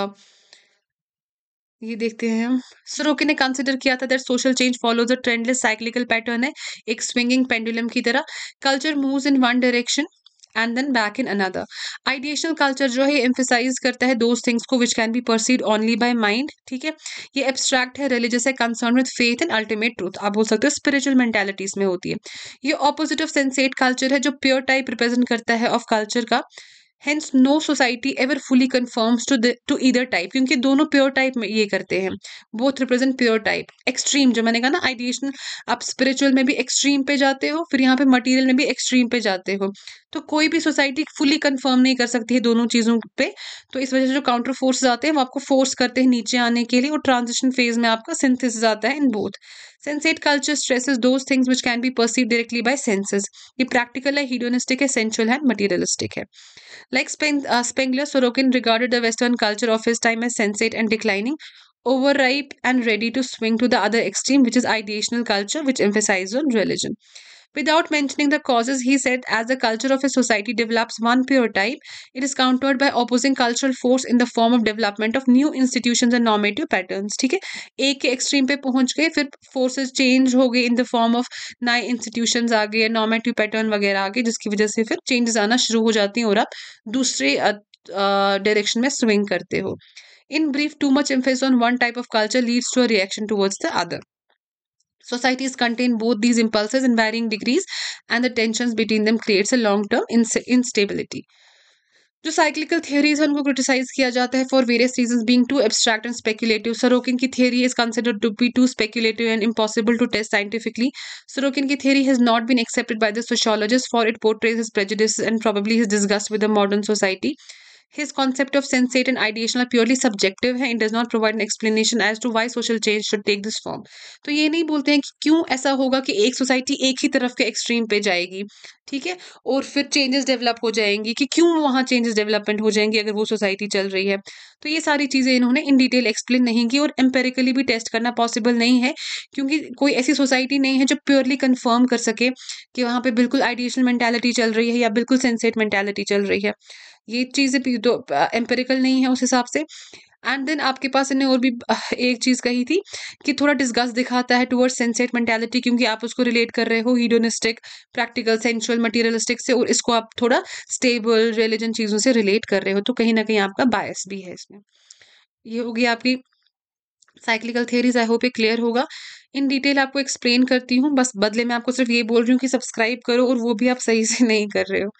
ये देखते हैं हम सरोके ने कंसिडर किया था that social change follows a trendless cyclical pattern है एक स्विंगिंग पेंडुलम की तरह culture moves in one direction and then back in another ideational culture जो है एम्फिसाइज करता है दोज थिंग्स को which can be perceive only by mind ठीक है ये एब्स्ट्रैक्ट है रिलीजियस है concern with faith and ultimate truth आप बोल सकते हो स्पिरिचुअल मेंटेलिटीज में होती है ये ऑपोजिट ऑफ सेंसेट कल्चर है जो प्योर टाइप रिप्रेजेंट करता है ऑफ कल्चर का hence no society ever fully conforms to to either type क्योंकि दोनों प्योर टाइप में ये करते हैं both represent pure type extreme जो मैंने कहा ना आइडिएशन आप स्पिरिचुअल में भी एक्सट्रीम पे जाते हो फिर यहाँ पे मटेरियल में भी एक्सट्रीम पे जाते हो तो कोई भी सोसाइटी फुली कन्फर्म नहीं कर सकती है दोनों चीज़ों पर तो इस वजह से जो काउंटर फोर्स आते हैं वो आपको फोर्स करते हैं नीचे आने के लिए और ट्रांजिशन फेज में आपका सिंथिस आता है in both Sensate culture stresses those things which can be perceived directly by senses. ये practical है, hedonistic है, sensual है, materialistic है. Like Speng, uh, Spengler, Sorokin regarded the Western culture of his time as sensate and declining, overripe and ready to swing to the other extreme, which is ideational culture, which emphasizes on religion. Without mentioning the causes, he said, as the culture of a society develops one pure type, it is countered by opposing cultural force in the form of development of new institutions and normative patterns. theek hai एक ke extreme pe pahunch gaye fir forces change ho gaye in the form of nay institutions आ गए normative pattern वगैरह आ गए जिसकी वजह से फिर चेंजेस आना शुरू हो जाती हैं और आप दूसरे डायरेक्शन में स्विंग करते हो in brief too much emphasis on one type of culture leads to a reaction towards the other Societies contain both these impulses in varying degrees, and the tensions between them creates a long-term instability. जो साइक्लिकल थियोरीज है उनको क्रिटिसाइज किया जाता है for various reason being too abstract and speculative Sorokin की theory is considered to be too speculative and impossible to test scientifically Sorokin की theory has not been accepted by the sociologist for it portrays his prejudice and probably his disgust with the modern society his concept of sensate and ideation are purely subjective है it does not provide an explanation as to why social change should take this form. तो ये नहीं बोलते हैं कि क्यों ऐसा होगा कि एक सोसाइटी एक ही तरफ के एक्सट्रीम पे जाएगी ठीक है और फिर चेंजेस डेवलप हो जाएंगी कि क्यों वहाँ चेंजेस डेवलपमेंट हो जाएंगी अगर वो सोसाइटी चल रही है तो ये सारी चीज़ें इन्होंने इन डिटेल एक्सप्लेन नहीं की और एम्पेरिकली भी टेस्ट करना पॉसिबल नहीं है क्योंकि कोई ऐसी सोसाइटी नहीं है जो प्योरली कंफर्म कर सके कि वहाँ पे बिल्कुल आइडिएशनल मैंटेलिटी चल रही है या बिल्कुल सेंसेट मैंटेलिटी चल रही है ये चीज़ें एम्पेरिकल नहीं है उस हिसाब से एंड देन आपके पास इन्हें और भी एक चीज़ कही थी कि थोड़ा डिस्गस दिखाता है टूवर्ड्स सेंसेट मेंटेलिटी क्योंकि आप उसको रिलेट कर रहे हो हीडोनिस्टिक प्रैक्टिकल सेंशुअल मटेरियलिस्टिक से और इसको आप थोड़ा स्टेबल रिलीजन चीज़ों से रिलेट कर रहे हो तो कहीं ना कहीं आपका बायस भी है इसमें ये होगी आपकी साइक्लिकल थेरीज आई होप ये क्लियर होगा इन डिटेल आपको एक्सप्लेन करती हूँ बस बदले में आपको सिर्फ ये बोल रही हूँ कि सब्सक्राइब करो और वो भी आप सही से नहीं कर रहे हो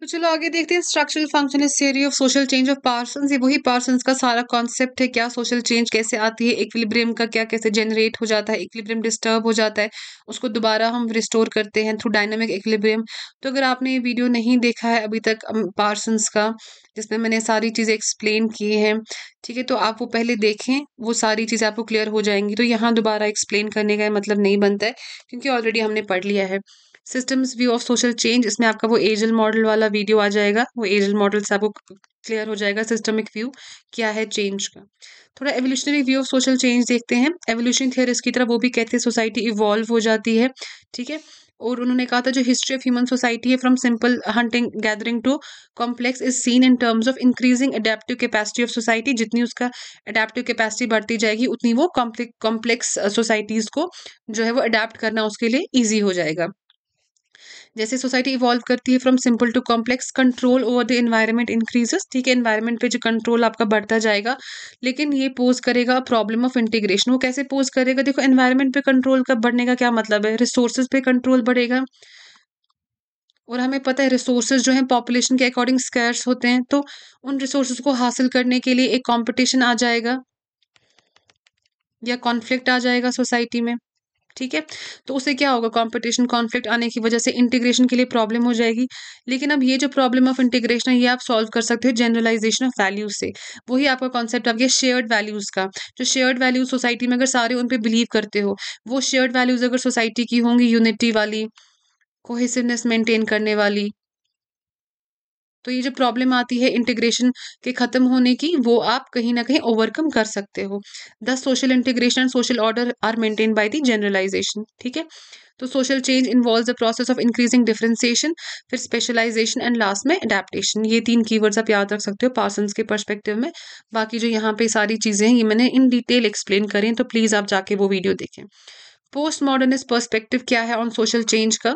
तो चलो आगे देखते हैं structural function is theory of social change of Parson ये वही पार्सन का सारा कॉन्सेप्ट है क्या सोशल चेंज कैसे आती है इक्विलिब्रियम का क्या कैसे जनरेट हो जाता है इक्विलिब्रियम डिस्टर्ब हो जाता है उसको दोबारा हम रिस्टोर करते हैं थ्रू डायनामिक इक्विलिब्रियम तो अगर आपने ये वीडियो नहीं देखा है अभी तक पार्सन का जिसमें मैंने सारी चीज़ें एक्सप्लेन की हैं ठीक है तो आप वो पहले देखें वो सारी चीज़ें आपको क्लियर हो जाएंगी तो यहाँ दोबारा एक्सप्लेन करने का मतलब नहीं बनता है क्योंकि ऑलरेडी हमने पढ़ लिया है systems view of social change इसमें आपका वो एजल मॉडल वाला वीडियो आ जाएगा वो एजल मॉडल से आपको क्लियर हो जाएगा सिस्टमिक व्यू क्या है चेंज का थोड़ा evolutionary view of social change देखते हैं एवोल्यूशन थियर की तरह वो भी कहते हैं सोसाइटी इवॉल्व हो जाती है ठीक है और उन्होंने कहा था जो हिस्ट्री ऑफ ह्यूमन सोसाइटी है from simple hunting gathering to complex is seen in terms of increasing adaptive capacity of society जितनी उसका अडेप्टिव कैपेसिटी बढ़ती जाएगी उतनी वो कॉम्प्लेक्स सोसाइटीज़ uh, को जो है वो अडेप्ट करना उसके लिए ईजी हो जाएगा जैसे सोसाइटी इवॉल्व करती है from simple to complex control over the environment increases ठीक है इन्वायरमेंट पे जो कंट्रोल आपका बढ़ता जाएगा लेकिन ये पोज करेगा प्रॉब्लम ऑफ इंटीग्रेशन वो कैसे पोज करेगा देखो इन्वायरमेंट पे कंट्रोल का बढ़ने का क्या मतलब है रिसोर्सेज पे कंट्रोल बढ़ेगा और हमें पता है रिसोर्सेज जो हैं पॉपुलेशन के अकॉर्डिंग स्कैर्स होते हैं तो उन रिसोर्सेज को हासिल करने के लिए एक कंपटीशन आ जाएगा या कॉन्फ्लिक्ट आ जाएगा सोसाइटी में ठीक है तो उससे क्या होगा कॉम्पिटिशन कॉन्फ्लिक्ट आने की वजह से इंटीग्रेशन के लिए प्रॉब्लम हो जाएगी लेकिन अब ये जो प्रॉब्लम ऑफ इंटीग्रेशन है ये आप सॉल्व कर सकते हो जनरलाइजेशन ऑफ वैल्यूज से वही आपका कॉन्सेप्ट आ गया शेयर्ड वैल्यूज़ का जो शेयर्ड वैल्यूज सोसाइटी में अगर सारे उन पर बिलीव करते हो वो शेयर्ड वैल्यूज़ अगर सोसाइटी की होंगी यूनिटी वाली कोहेसिवनेस मेंटेन करने वाली तो ये जो प्रॉब्लम आती है इंटीग्रेशन के खत्म होने की वो आप कहीं ना कहीं ओवरकम कर सकते हो the social integration social order are maintain by the generalisation ठीक है तो social change involve the process of increasing differentiation फिर स्पेशलाइजेशन एंड लास्ट में अडेप्टेशन ये तीन कीवर्ड्स आप याद रख सकते हो पार्सन्स के परस्पेक्टिव में बाकी जो यहाँ पे सारी चीज़ें हैं ये मैंने इन डिटेल एक्सप्लेन करें तो प्लीज़ आप जाके वो वीडियो देखें पोस्ट मॉडर्निस्ट पर्सपेक्टिव क्या है ऑन सोशल चेंज का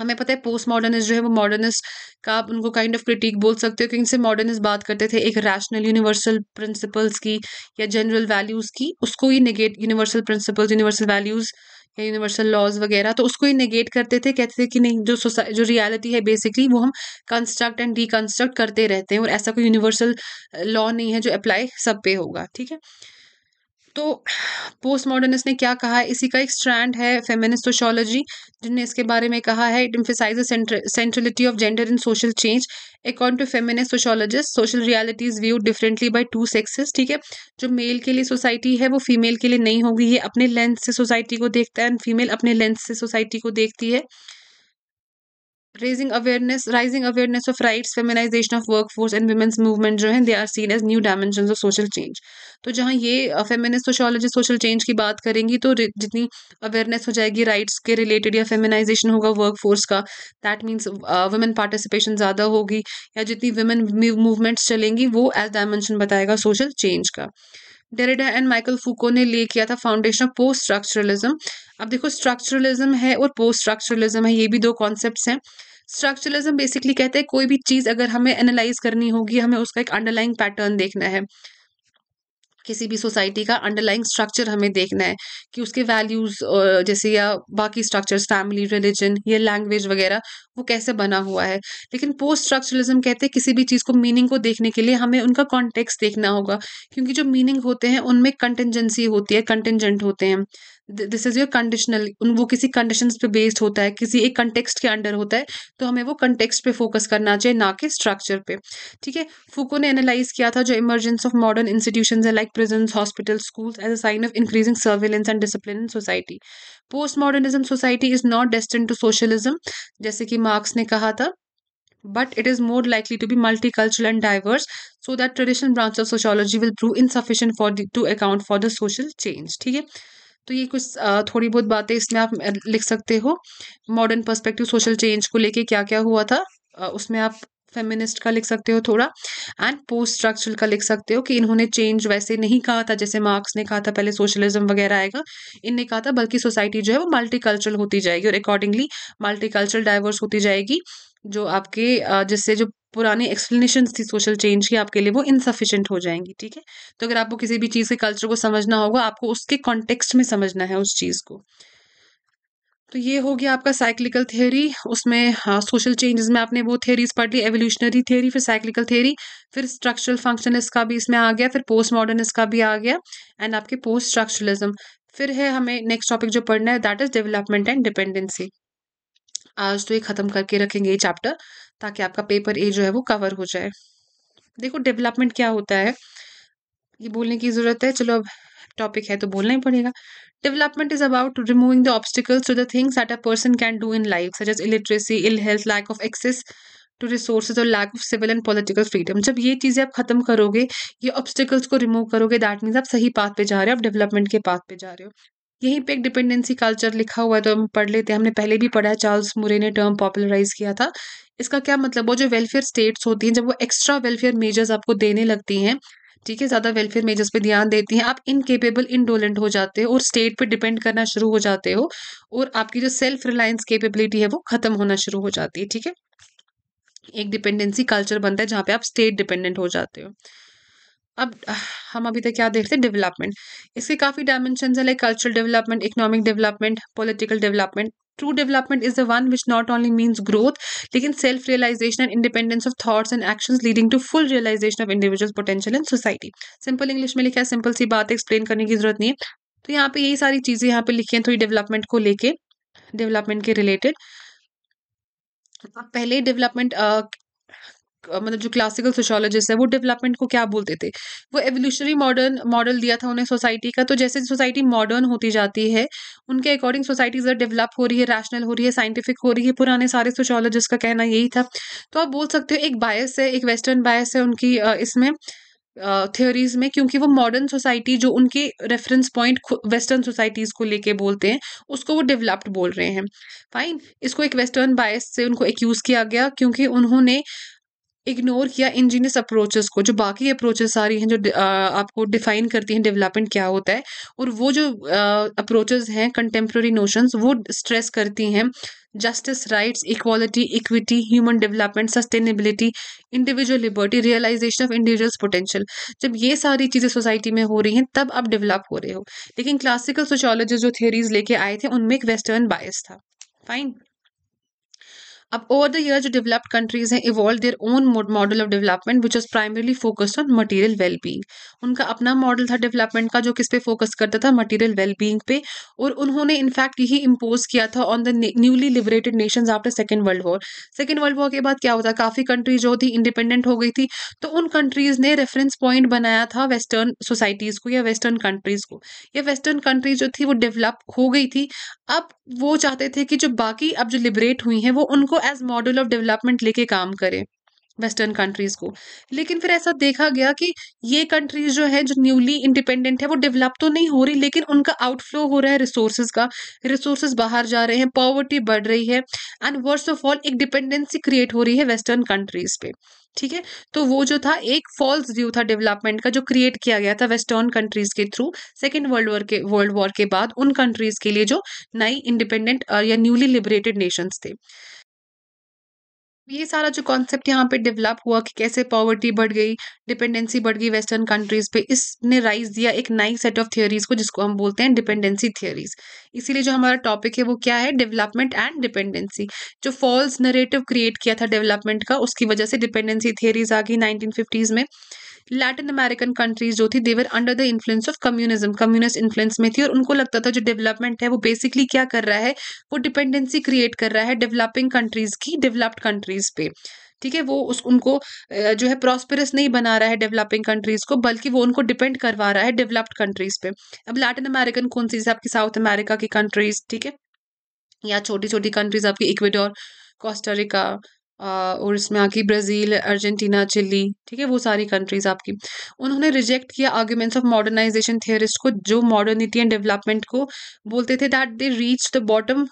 हमें पता है पोस्ट मॉडर्निस्ट जो है वो मॉडर्निस्ट का आप उनको काइंड ऑफ क्रिटिक बोल सकते हो क्योंकि इनसे मॉडर्निस्ट बात करते थे एक रैशनल यूनिवर्सल प्रिंसिपल्स की या जनरल वैल्यूज़ की उसको ही negate universal principles universal values या यूनिवर्सल लॉज वगैरह तो उसको ही निगेट करते थे कहते थे कि नहीं जो सोसाइ जो रियालिटी है बेसिकली वो हम कंस्ट्रक्ट एंड डीकंस्ट्रक्ट करते रहते हैं और ऐसा कोई यूनिवर्सल लॉ नहीं है जो अप्लाई सब पे होगा ठीक है तो पोस्ट मॉडर्निस्ट ने क्या कहा है इसी का एक स्ट्रैंड है फेमिनिस्ट सोशोलॉजी जिनने इसके बारे में कहा है it emphasise centrality of gender in social change according to feminist sociologist social realities view differently by two sexes ठीक है जो मेल के लिए सोसाइटी है वो फीमेल के लिए नहीं होगी ये अपने लेंथ से सोसाइटी को देखता है एंड फीमेल अपने लेंथ से सोसाइटी को देखती है raising awareness rising awareness of rights feminization of workforce and women's movement जो है they are seen as new dimension of social change तो जहाँ ये फेमिनिस्ट सोशोलॉजी सोशल चेंज की बात करेंगी तो जितनी अवेयरनेस हो जाएगी राइट्स के रिलेटेड या फेमिनाइजेशन होगा वर्क फोर्स का दैट मीन्स वुमेन पार्टिसिपेशन ज़्यादा होगी या जितनी वुमेन मूवमेंट्स चलेंगी वो एज डायमेंशन बताएगा सोशल चेंज का डेरेडा एंड माइकल फूको ने ले किया था फाउंडेशन ऑफ पोस्ट स्ट्रक्चरलिज्म अब देखो स्ट्रक्चरलिज्म है और पोस्ट स्ट्रक्चरलिज्म है ये भी दो कॉन्सेप्ट हैं स्ट्रक्चरलिज्म बेसिकली कहते हैं कोई भी चीज़ अगर हमें एनालाइज करनी होगी हमें उसका एक अंडरलाइंग पैटर्न देखना है किसी भी सोसाइटी का अंडरलाइंग स्ट्रक्चर हमें देखना है कि उसके वैल्यूज़ जैसे या बाकी स्ट्रक्चर्स फैमिली रिलीजन या लैंग्वेज वगैरह वो कैसे बना हुआ है लेकिन पोस्ट स्ट्रक्चरलिज्म कहते हैं किसी भी चीज़ को मीनिंग को देखने के लिए हमें उनका कॉन्टेक्स्ट देखना होगा क्योंकि जो मीनिंग होते हैं उनमें कंटेंजेंसी होती है कंटेंजेंट होते हैं दिस इज योर कंडीशनल वो किसी कंडीशन पे बेस्ड होता है किसी एक कंटेक्सट के अंडर होता है तो हमें वो कंटेक्सट पे फोकस करना चाहिए ना कि स्ट्रक्चर पे ठीक है फूको ने एनालाइज किया था जो इमरजेंस ऑफ मॉडर्न इंस्टीट्यूशन है like prison hospital school as a sign of increasing surveillance and discipline in society post modernism society is not destined to socialism जैसे कि मार्क्स ने कहा था it is more likely to be multi cultural and diverse so that traditional branch of sociology will prove in for for to account for the social change ठीक है तो ये कुछ थोड़ी बहुत बातें इसमें आप लिख सकते हो मॉडर्न पर्सपेक्टिव सोशल चेंज को लेके क्या क्या हुआ था उसमें आप फेमिनिस्ट का लिख सकते हो थोड़ा एंड पोस्ट स्ट्रक्चरल का लिख सकते हो कि इन्होंने चेंज वैसे नहीं कहा था जैसे मार्क्स ने कहा था पहले सोशलिज्म वगैरह आएगा इनने कहा था बल्कि सोसाइटी जो है वो मल्टी होती जाएगी और अकॉर्डिंगली मल्टी डाइवर्स होती जाएगी जो आपके जिससे जो पुराने एक्सप्लेनेशन थी सोशल चेंज की आपके लिए वो इनसफिशेंट हो जाएंगी ठीक है तो अगर आपको किसी भी चीज़ के कल्चर को समझना होगा आपको उसके कॉन्टेक्स्ट में समझना है उस चीज़ को तो ये हो गया आपका साइक्लिकल थ्योरी उसमें सोशल हाँ, चेंजेस में आपने वो थ्योरीज पढ़ ली एवोल्यूशनरी थ्योरी फिर साइक्लिकल थ्योरी फिर स्ट्रक्चरल फंक्शनिस्ट का भी इसमें आ गया फिर पोस्ट मॉडर्निस्ट का भी आ गया एंड आपके पोस्ट स्ट्रक्चरलिज्म फिर है हमें नेक्स्ट टॉपिक जो पढ़ना है that is development and dependency आज तो ये ख़त्म करके रखेंगे ये चैप्टर ताकि आपका पेपर ए जो है वो कवर हो जाए देखो डेवलपमेंट क्या होता है ये बोलने की ज़रूरत है चलो अब टॉपिक है तो बोलना ही पड़ेगा development is about removing the obstacles to the things that a person can do in life such as illiteracy ill health lack of access to resource और lack of civil and political freedom जब ये चीज़ें आप खत्म करोगे ये ऑब्स्टिकल्स को रिमूव करोगे दैट मीन्स आप सही पाथ पे जा रहे हो आप डेवलपमेंट के पाथ पे जा रहे हो यहीं पे एक डिपेंडेंसी कल्चर लिखा हुआ है तो हम पढ़ लेते हैं हमने पहले भी पढ़ा है चार्ल्स मुरे ने टर्म पॉपुलराइज किया था इसका क्या मतलब वो जो वेलफेयर स्टेट्स होती हैं जब वो एक्स्ट्रा वेलफेयर मेजर्स आपको देने लगती हैं ठीक है ज़्यादा वेलफेयर मेजर्स पे ध्यान देती हैं आप इनकेपेबल इंडोलेंट हो जाते हो और स्टेट पे डिपेंड करना शुरू हो जाते हो और आपकी जो सेल्फ रिलायंस केपेबिलिटी है वो ख़त्म होना शुरू हो जाती है ठीक है एक डिपेंडेंसी कल्चर बनता है जहाँ पे आप स्टेट डिपेंडेंट हो जाते हो अब हम अभी तक क्या देखते हैं डेवलपमेंट इसके काफ़ी डायमेंशन है like cultural development economic development political development true development is the one which not only means growth लेकिन self realisation and independence of thoughts and action leading to full realisation of individual potential in society simple English में लिखा है सिंपल सी बात एक्सप्लेन करने की जरूरत नहीं है तो यहाँ पे यही सारी चीजें यहाँ पे लिखी है थोड़ी डेवलपमेंट को लेके डेवलपमेंट के रिलेटेड पहले डेवलपमेंट मतलब जो क्लासिकल सोशोलॉजिस्ट है वो डेवलपमेंट को क्या बोलते थे वो एवोल्यूशनरी मॉडर्न मॉडल दिया था उन्हें सोसाइटी का तो जैसे सोसाइटी मॉडर्न होती जाती है उनके अकॉर्डिंग सोसाइटी ज़रा डेवलप हो रही है रैशनल हो रही है साइंटिफिक हो रही है पुराने सारे सोशोलॉजिस्ट का कहना यही था तो आप बोल सकते हो एक बायस है एक वेस्टर्न बायस है उनकी इसमें थ्योरीज में क्योंकि वो मॉडर्न सोसाइटी जो उनके रेफरेंस पॉइंट वेस्टर्न सोसाइटीज़ को लेके बोलते हैं उसको वो डेवलप्ड बोल रहे हैं फाइन इसको एक वेस्टर्न बायस से उनको एक्यूज़ किया गया क्योंकि उन्होंने इग्नोर किया इंजीनियस अप्रोचेस को जो बाकी अप्रोचेस आ रही हैं जो आपको डिफाइन करती हैं डेवलपमेंट क्या होता है और वो जो अप्रोचेस हैं कंटेम्प्रेरी नोशंस वो स्ट्रेस करती हैं justice rights equality equity human development sustainability individual liberty realisation of individuals potential जब ये सारी चीज़ें सोसाइटी में हो रही हैं तब आप डेवलप हो रहे हो लेकिन क्लासिकल सोशोलॉजी जो थेरीज लेके आए थे उनमें एक वेस्टर्न बायस था फाइन अब ओवर द ईयर जो डेवलप्ड कंट्रीज हैं evolve their own model of development which was primarily focused on material wellbeing उनका अपना मॉडल था डेवलपमेंट का जो किस पे फोकस करता था मटीरियल वेलबींग पे और उन्होंने इनफैक्ट यही इम्पोज किया था on the newly liberated nation after second world war second world war के बाद क्या होता काफ़ी कंट्रीज जो थी इंडिपेंडेंट हो गई थी तो उन कंट्रीज ने रेफरेंस पॉइंट बनाया था वेस्टर्न सोसाइटीज़ को या वेस्टर्न कंट्रीज़ को या वेस्टर्न कंट्रीज जो थी वो डेवलप हो गई थी अब वो चाहते थे कि जो बाकी अब जो लिबरेट हुई हैं वो उनको एज मॉडल ऑफ डेवलपमेंट लेके काम करें वेस्टर्न कंट्रीज को लेकिन फिर ऐसा देखा गया कि ये कंट्रीज जो है जो न्यूली इंडिपेंडेंट है वो डेवलप तो नहीं हो रही लेकिन उनका आउटफ्लो हो रहा है रिसोर्सेज का रिसोर्सेज बाहर जा रहे हैं पॉवर्टी बढ़ रही है एंड वर्स्ट ऑफ ऑल एक डिपेंडेंसी क्रिएट हो रही है वेस्टर्न कंट्रीज पे ठीक है तो वो जो था एक फॉल्स व्यू था डेवलपमेंट का जो क्रिएट किया गया था वेस्टर्न कंट्रीज के थ्रू सेकेंड वर्ल्ड वॉर के वर्ल्ड वॉर के बाद उन कंट्रीज के लिए जो नई इंडिपेंडेंट या न्यूली लिबरेटेड नेशंस थे ये सारा जो कॉन्सेप्ट यहाँ पे डेवलप हुआ कि कैसे पॉवर्टी बढ़ गई डिपेंडेंसी बढ़ गई वेस्टर्न कंट्रीज पे इसने राइज दिया एक नई सेट ऑफ थियोरीज को जिसको हम बोलते हैं डिपेंडेंसी थियोरीज इसीलिए जो हमारा टॉपिक है वो क्या है डेवलपमेंट एंड डिपेंडेंसी जो फॉल्स नरेटिव क्रिएट किया था डेवलपमेंट का उसकी वजह से डिपेंडेंसी थियोरीज आ गई नाइनटीन में लैटिन अमेरिकन कंट्रीज जो थी they were under the influence of communism communist influence में थी और उनको लगता था जो डेवलपमेंट है वो बेसिकली क्या कर रहा है वो डिपेंडेंसी क्रिएट कर रहा है डेवलपिंग कंट्रीज की डेवलप्ड कंट्रीज पे ठीक है वो उस उनको जो है प्रॉस्पेरस नहीं बना रहा है डेवलपिंग कंट्रीज को बल्कि वो उनको डिपेंड करवा रहा है डेवलप्ड कंट्रीज पे अब लैटिन अमेरिकन कौन सी आपकी साउथ अमेरिका की कंट्रीज ठीक है या छोटी छोटी कंट्रीज आपकी इक्वेडोर कोस्टारिका और इसमें आकी ब्राज़ील अर्जेंटीना चिली ठीक है वो सारी कंट्रीज़ आपकी उन्होंने रिजेक्ट किया आर्ग्यूमेंट्स ऑफ मॉडर्नाइजेशन थियोरिस्ट को जो मॉडर्निटी एंड डेवलपमेंट को बोलते थे that they reach the bottom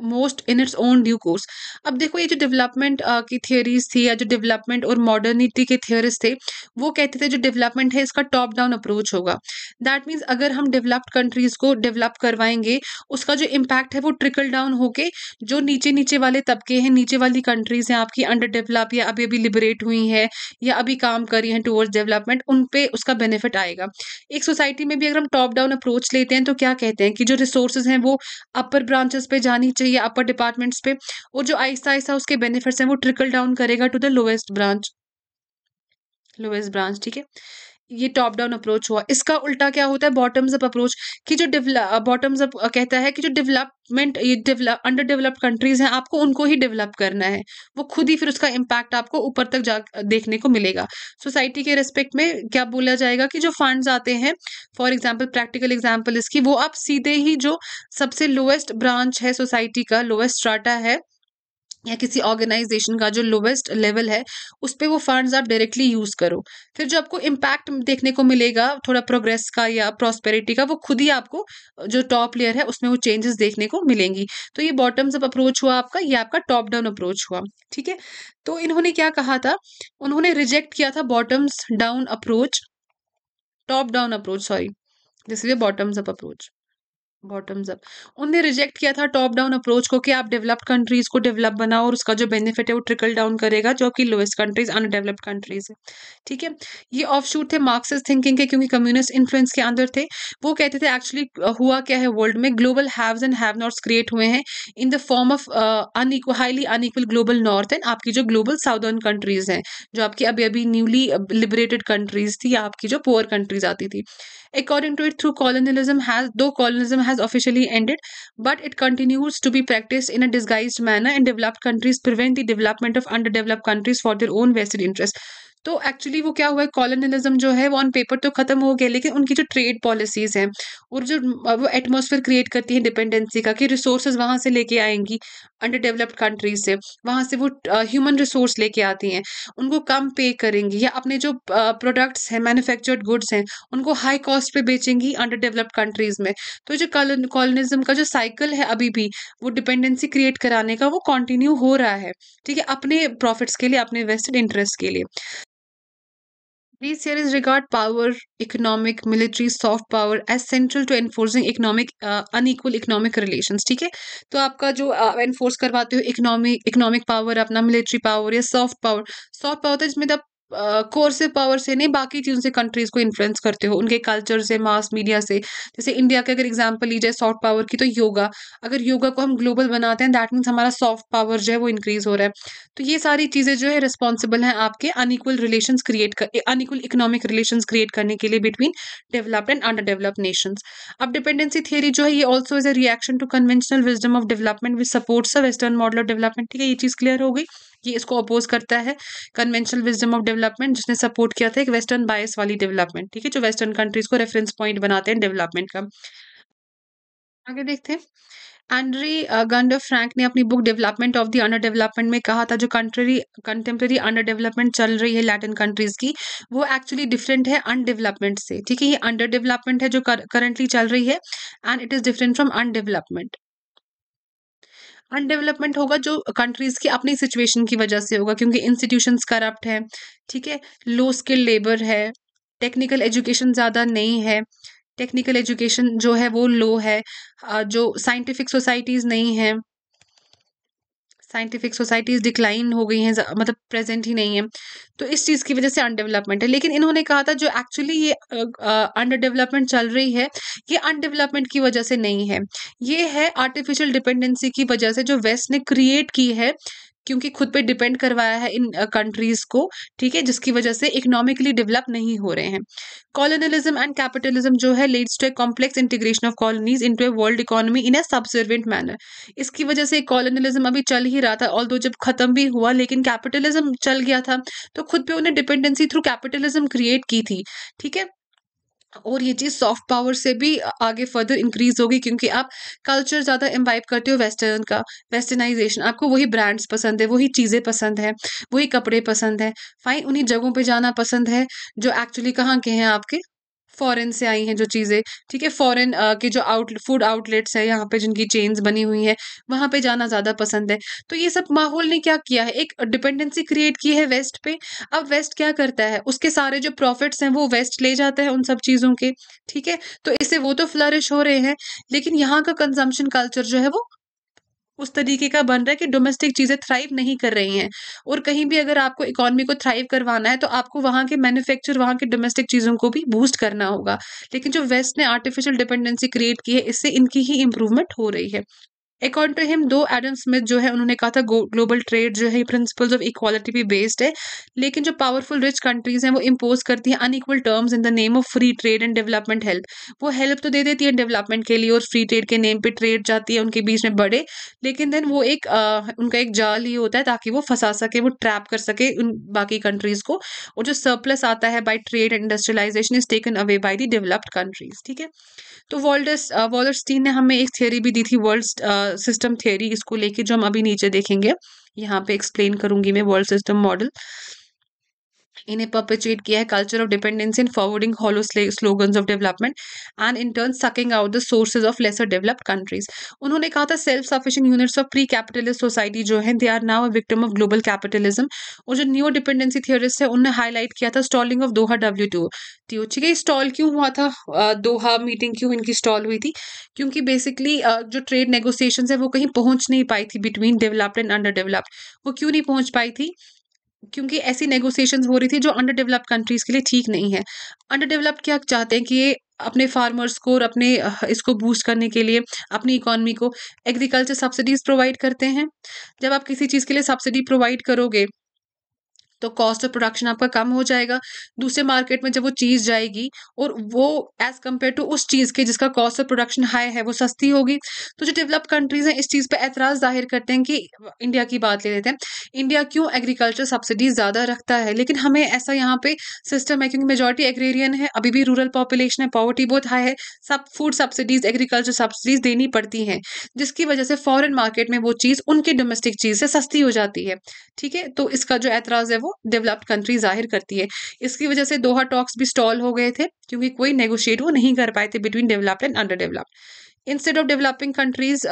most in its own due course अब देखो ये जो डेवलपमेंट uh, की थियोरीज थी या जो डेवलपमेंट और मॉडर्निटी के थियोरीज थे वो कहते थे जो डेवलपमेंट है इसका टॉप डाउन अप्रोच होगा दैट मीन्स अगर हम डेवलप्ड कंट्रीज को डेवलप करवाएंगे उसका जो इम्पैक्ट है वो ट्रिकल डाउन होके जो नीचे नीचे वाले तबके हैं नीचे वाली कंट्रीज हैं आपकी अंडर डेवलप या अभी अभी लिबरेट हुई हैं या अभी काम करी हैं टूवर्ड्स डेवलपमेंट उन पर उसका बेनिफिट आएगा एक सोसाइटी में भी अगर हम टॉप डाउन अप्रोच लेते हैं तो क्या कहते हैं कि जो रिसोर्सेज हैं वो अपर ब्रांचेस पे जानी चाहिए अपर डिपार्टमेंट्स पे और जो आहिस्ता आहिस्ता उसके बेनिफिट्स हैं वो ट्रिकल डाउन करेगा to the lowest branch lowest branch ठीक है ये टॉप डाउन अप्रोच हुआ इसका उल्टा क्या होता है बॉटम्स अप अप्रोच कि जो बॉटम्स अप uh, uh, कहता है कि जो डेवलपमेंट ये डेवलप अंडर डेवलप्ड कंट्रीज हैं आपको उनको ही डेवलप करना है वो खुद ही फिर उसका इम्पैक्ट आपको ऊपर तक जा uh, देखने को मिलेगा सोसाइटी के रेस्पेक्ट में क्या बोला जाएगा कि जो फंड्स आते हैं फॉर एग्जाम्पल प्रैक्टिकल एग्जाम्पल इसकी वो आप सीधे ही जो सबसे लोएस्ट ब्रांच है सोसाइटी का लोएस्ट स्ट्राटा है या किसी ऑर्गेनाइजेशन का जो लोवेस्ट लेवल है उस पर वो फंड्स आप डायरेक्टली यूज़ करो फिर जो आपको इम्पैक्ट देखने को मिलेगा थोड़ा प्रोग्रेस का या प्रॉस्पेरिटी का वो खुद ही आपको जो टॉप लेयर है उसमें वो चेंजेस देखने को मिलेंगी तो ये बॉटम्स अप अप्रोच हुआ आपका ये आपका टॉप डाउन अप्रोच हुआ ठीक है तो इन्होंने क्या कहा था उन्होंने रिजेक्ट किया था bottoms down approach top down approach sorry this bottoms up approach bottoms up उनने रिजेक्ट किया था टॉप डाउन अप्रोच को कि आप डेवलप्ड कंट्रीज को डेवलप बनाओ और उसका जो बेनिफिट है वो ट्रिकल डाउन करेगा जो कि लोएस्ट कंट्रीज अनडेवलप्ड कंट्रीज है ठीक है ये ऑफ शूट थे मार्क्सिस्ट थिंकिंग के क्योंकि कम्युनिस्ट इन्फ्लुएंस के अंदर थे वो कहते थे एक्चुअली हुआ क्या है वर्ल्ड में global haves and have nots create हुए हैं in the form of unequal highly unequal global north and आपकी जो ग्लोबल साउदर्न कंट्रीज हैं जो आपकी अभी अभी न्यूली लिबरेटेड कंट्रीज थी आपकी जो पुअर कंट्रीज आती थी According to it, through colonialism has though colonialism has officially ended, but it continues to be practiced in a disguised manner, and developed countries prevent the development of underdeveloped countries for their own vested interests. तो एक्चुअली वो क्या हुआ है कॉलोनलिज्म जो है वो ऑन पेपर तो खत्म हो गया लेकिन उनकी जो ट्रेड पॉलिसीज़ हैं और जो वो एटमोसफेयर क्रिएट करती है डिपेंडेंसी का कि रिसोर्सेज वहाँ से लेके आएंगी अंडर डेवलप्ड कंट्रीज से वहाँ से वो ह्यूमन रिसोर्स लेके आती हैं उनको कम पे करेंगी या अपने जो प्रोडक्ट्स हैं मैन्युफैक्चर्ड गुड्स हैं उनको हाई कॉस्ट पे बेचेंगी अंडर डेवलप्ड कंट्रीज़ में तो जो कॉलोनिज्म का जो साइकिल है अभी भी वो डिपेंडेंसी क्रिएट कराने का वो कॉन्टिन्यू हो रहा है ठीक है अपने प्रॉफिट्स के लिए अपने वेस्टेड इंटरेस्ट के लिए Please here is regard power, economic, military, soft power as central to enforcing economic uh, unequal economic relations ठीक है तो आपका जो uh, enforce करवाते हो economic economic power अपना military power या soft power soft power तो है जिसमें आप से पावर से नहीं बाकी चीज़ों से कंट्रीज़ को इन्फ्लुएंस करते हो उनके कल्चर से मास मीडिया से जैसे इंडिया के अगर एग्जांपल ली जाए सॉफ्ट पावर की तो योगा अगर योगा को हम ग्लोबल बनाते हैं दैट मीन्स हमारा सॉफ्ट पावर जो है वो इंक्रीज़ हो रहा है तो ये सारी चीज़ें जो है रिस्पॉन्सिबल हैं आपके अनइक्वल रिलेशन क्रिएट कर इकोनॉमिक रिलेशन क्रिएट करने के लिए between developed and under underdeveloped nation अब डिपेंडेंसी थियरी जो है ये also is a reaction to conventional wisdom of development which supports a western model of development ठीक है ये चीज़ क्लियर हो गई ये इसको अपोज करता है कन्वेंशनल विजडम ऑफ डेवलपमेंट जिसने सपोर्ट किया था एक वेस्टर्न बायस वाली डेवलपमेंट ठीक है जो वेस्टर्न कंट्रीज को रेफरेंस पॉइंट बनाते हैं डेवलपमेंट का आगे देखते हैं एंड्री गंडर फ्रैंक ने अपनी book development of the underdevelopment में कहा था जो कंट्री कंटेम्प्रेरी अंडर डेवलपमेंट चल रही है लैटिन कंट्रीज की वो एक्चुअली डिफरेंट है अनडेवलपमेंट से ठीक है ये अंडर डेवलपमेंट है जो करंटली चल रही है and it is different from undevelopment undevelopment होगा जो कंट्रीज़ की अपनी सिचुएशन की वजह से होगा क्योंकि इंस्टीट्यूशन करप्ट हैं ठीक है लो स्किल लेबर है टेक्निकल एजुकेशन ज़्यादा नहीं है टेक्निकल एजुकेशन जो है वो लो है जो साइंटिफिक सोसाइटीज़ नहीं हैं साइंटिफिक सोसाइटीज़ डिक्लाइन हो गई हैं मतलब प्रेजेंट ही नहीं है तो इस चीज़ की वजह से अनडेवलपमेंट है लेकिन इन्होंने कहा था जो एक्चुअली ये अंडर डेवलपमेंट चल रही है ये अनडेवलपमेंट की वजह से नहीं है ये है आर्टिफिशियल डिपेंडेंसी की वजह से जो वेस्ट ने क्रिएट की है क्योंकि खुद पे डिपेंड करवाया है इन कंट्रीज़ को ठीक है जिसकी वजह से इकोनॉमिकली डेवलप नहीं हो रहे हैं कॉलोनलिज्म एंड कैपिटलिज्म जो है leads to a complex integration of colonies into a world economy in a subservient manner इसकी वजह से कॉलोनलिज्म अभी चल ही रहा था ऑल जब खत्म भी हुआ लेकिन कैपिटलिज्म चल गया था तो खुद पे उन्हें डिपेंडेंसी थ्रू कैपिटलिज्म क्रिएट की थी ठीक है और ये चीज़ सॉफ्ट पावर से भी आगे फर्दर इंक्रीज होगी क्योंकि आप कल्चर ज़्यादा एम्बाइब करते हो वेस्टर्न का वेस्टर्नाइजेशन आपको वही ब्रांड्स पसंद है वही चीज़ें पसंद है वही कपड़े पसंद है फाइन उन्हीं जगहों पे जाना पसंद है जो एक्चुअली कहाँ के हैं आपके फॉरेन से आई हैं जो चीज़ें ठीक है फॉरेन के जो आउट फूड आउटलेट्स हैं यहाँ पे जिनकी चेन्स बनी हुई हैं वहाँ पे जाना ज़्यादा पसंद है तो ये सब माहौल ने क्या किया है एक डिपेंडेंसी क्रिएट की है वेस्ट पे अब वेस्ट क्या करता है उसके सारे जो प्रॉफिट्स हैं वो वेस्ट ले जाता है उन सब चीज़ों के ठीक है तो इससे वो तो फ्लरिश हो रहे हैं लेकिन यहाँ का कंजम्पशन कल्चर जो है वो उस तरीके का बन रहा है कि डोमेस्टिक चीज़ें थ्राइव नहीं कर रही हैं और कहीं भी अगर आपको इकॉनमी को थ्राइव करवाना है तो आपको वहाँ के मैन्युफैक्चर वहाँ के डोमेस्टिक चीज़ों को भी बूस्ट करना होगा लेकिन जो वेस्ट ने आर्टिफिशियल डिपेंडेंसी क्रिएट की है इससे इनकी ही इम्प्रूवमेंट हो रही है अकॉर्डिंग टू हिम दो एडम स्मिथ जो है उन्होंने कहा था ग्लोबल ट्रेड जो है प्रिंसिपल्स ऑफ इक्वालिटी भी बेस्ड है लेकिन जो पावरफुल रिच कंट्रीज हैं वो इम्पोज करती हैं unequal terms in the name of free trade and development help वो हेल्प तो दे देती है डेवलपमेंट के लिए और फ्री ट्रेड के नेम पे ट्रेड जाती है उनके बीच में बड़े लेकिन देन वो एक आ, उनका एक जाल ही होता है ताकि वो फंसा सके वो ट्रैप कर सके उन बाकी कंट्रीज को और जो सरप्लस आता है by trade and industrialisation is taken away by the developed countries ठीक है तो वॉल्डस वॉलरस्टीन ने हमें एक थियोरी भी दी थी वर्ल्ड सिस्टम थ्योरी इसको लेके जो हम अभी नीचे देखेंगे यहाँ पे एक्सप्लेन करूंगी मैं वर्ल्ड सिस्टम मॉडल इन्हें परपेचुएट किया है culture of dependency in forwarding hollow slogan of development and in turn sucking out the source of lesser developed countries उन्होंने कहा था self sufficing units of pre capitalist society जो है they are now a victim of global capitalism और जो न्यू डिपेंडेंसी थियोरिस्ट है उन्होंने हाईलाइट किया था stalling of Doha W T O ठीक है स्टॉल क्यों हुआ था दोहा मीटिंग क्यों इनकी स्टॉल हुई थी क्योंकि बेसिकली जो ट्रेड नेगोसिएशन है वो कहीं पहुंच नहीं पाई थी between developed and under developed वो क्यों नहीं पहुंच पाई थी क्योंकि ऐसी नेगोशिएशंस हो रही थी जो अंडर डेवलप्ड कंट्रीज़ के लिए ठीक नहीं है अंडर डेवलप्ड क्या चाहते हैं कि ये अपने फार्मर्स को और अपने इसको बूस्ट करने के लिए अपनी इकोनॉमी को एग्रीकल्चर सब्सिडीज़ प्रोवाइड करते हैं जब आप किसी चीज़ के लिए सब्सिडी प्रोवाइड करोगे तो कॉस्ट ऑफ प्रोडक्शन आपका कम हो जाएगा दूसरे मार्केट में जब वो चीज़ जाएगी और वो एज कम्पेयर टू उस चीज़ के जिसका कॉस्ट ऑफ प्रोडक्शन हाई है वो सस्ती होगी तो जो डेवलप कंट्रीज हैं इस चीज़ पर एतराज़ जाहिर करते हैं कि इंडिया की बात ले लेते हैं इंडिया क्यों एग्रीकल्चर सब्सिडी ज़्यादा रखता है लेकिन हमें ऐसा यहाँ पे सिस्टम है क्योंकि मेजोरिटी एग्रेरियन है अभी भी रूरल पॉपुलेशन है पॉवर्टी बहुत हाई है सब फूड सब्सिडीज़ एग्रीकल्चर सब्सिडीज़ देनी पड़ती हैं जिसकी वजह से फॉरेन मार्केट में वो चीज़ उनके डोमेस्टिक चीज़ से सस्ती हो जाती है ठीक है तो इसका जो एतराज़ है वो डेवलप्ड कंट्री जाहिर करती है इसकी वजह से दोहा टॉक्स भी स्टॉल हो गए थे क्योंकि कोई नेगोशिएट वो नहीं कर पाए थे between developed and under developed instead of developing countries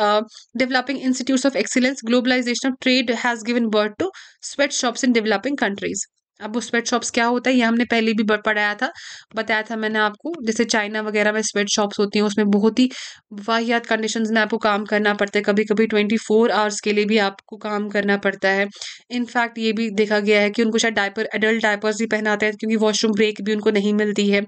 developing institute of excellence globalization of trade has given birth to sweat shops in developing countries अब वो स्वेट शॉप्स क्या होता है ये हमने पहले भी पढ़ाया था बताया था मैंने आपको जैसे चाइना वगैरह में स्वेट शॉप्स होती हैं उसमें बहुत ही वाहियात कंडीशन में आपको काम करना पड़ता है कभी कभी ट्वेंटी फोर आवर्स के लिए भी आपको काम करना पड़ता है इनफैक्ट ये भी देखा गया है कि उनको शायद डायपर एडल्ट डायपर्स भी पहनाते हैं क्योंकि वॉशरूम ब्रेक भी उनको नहीं मिलती है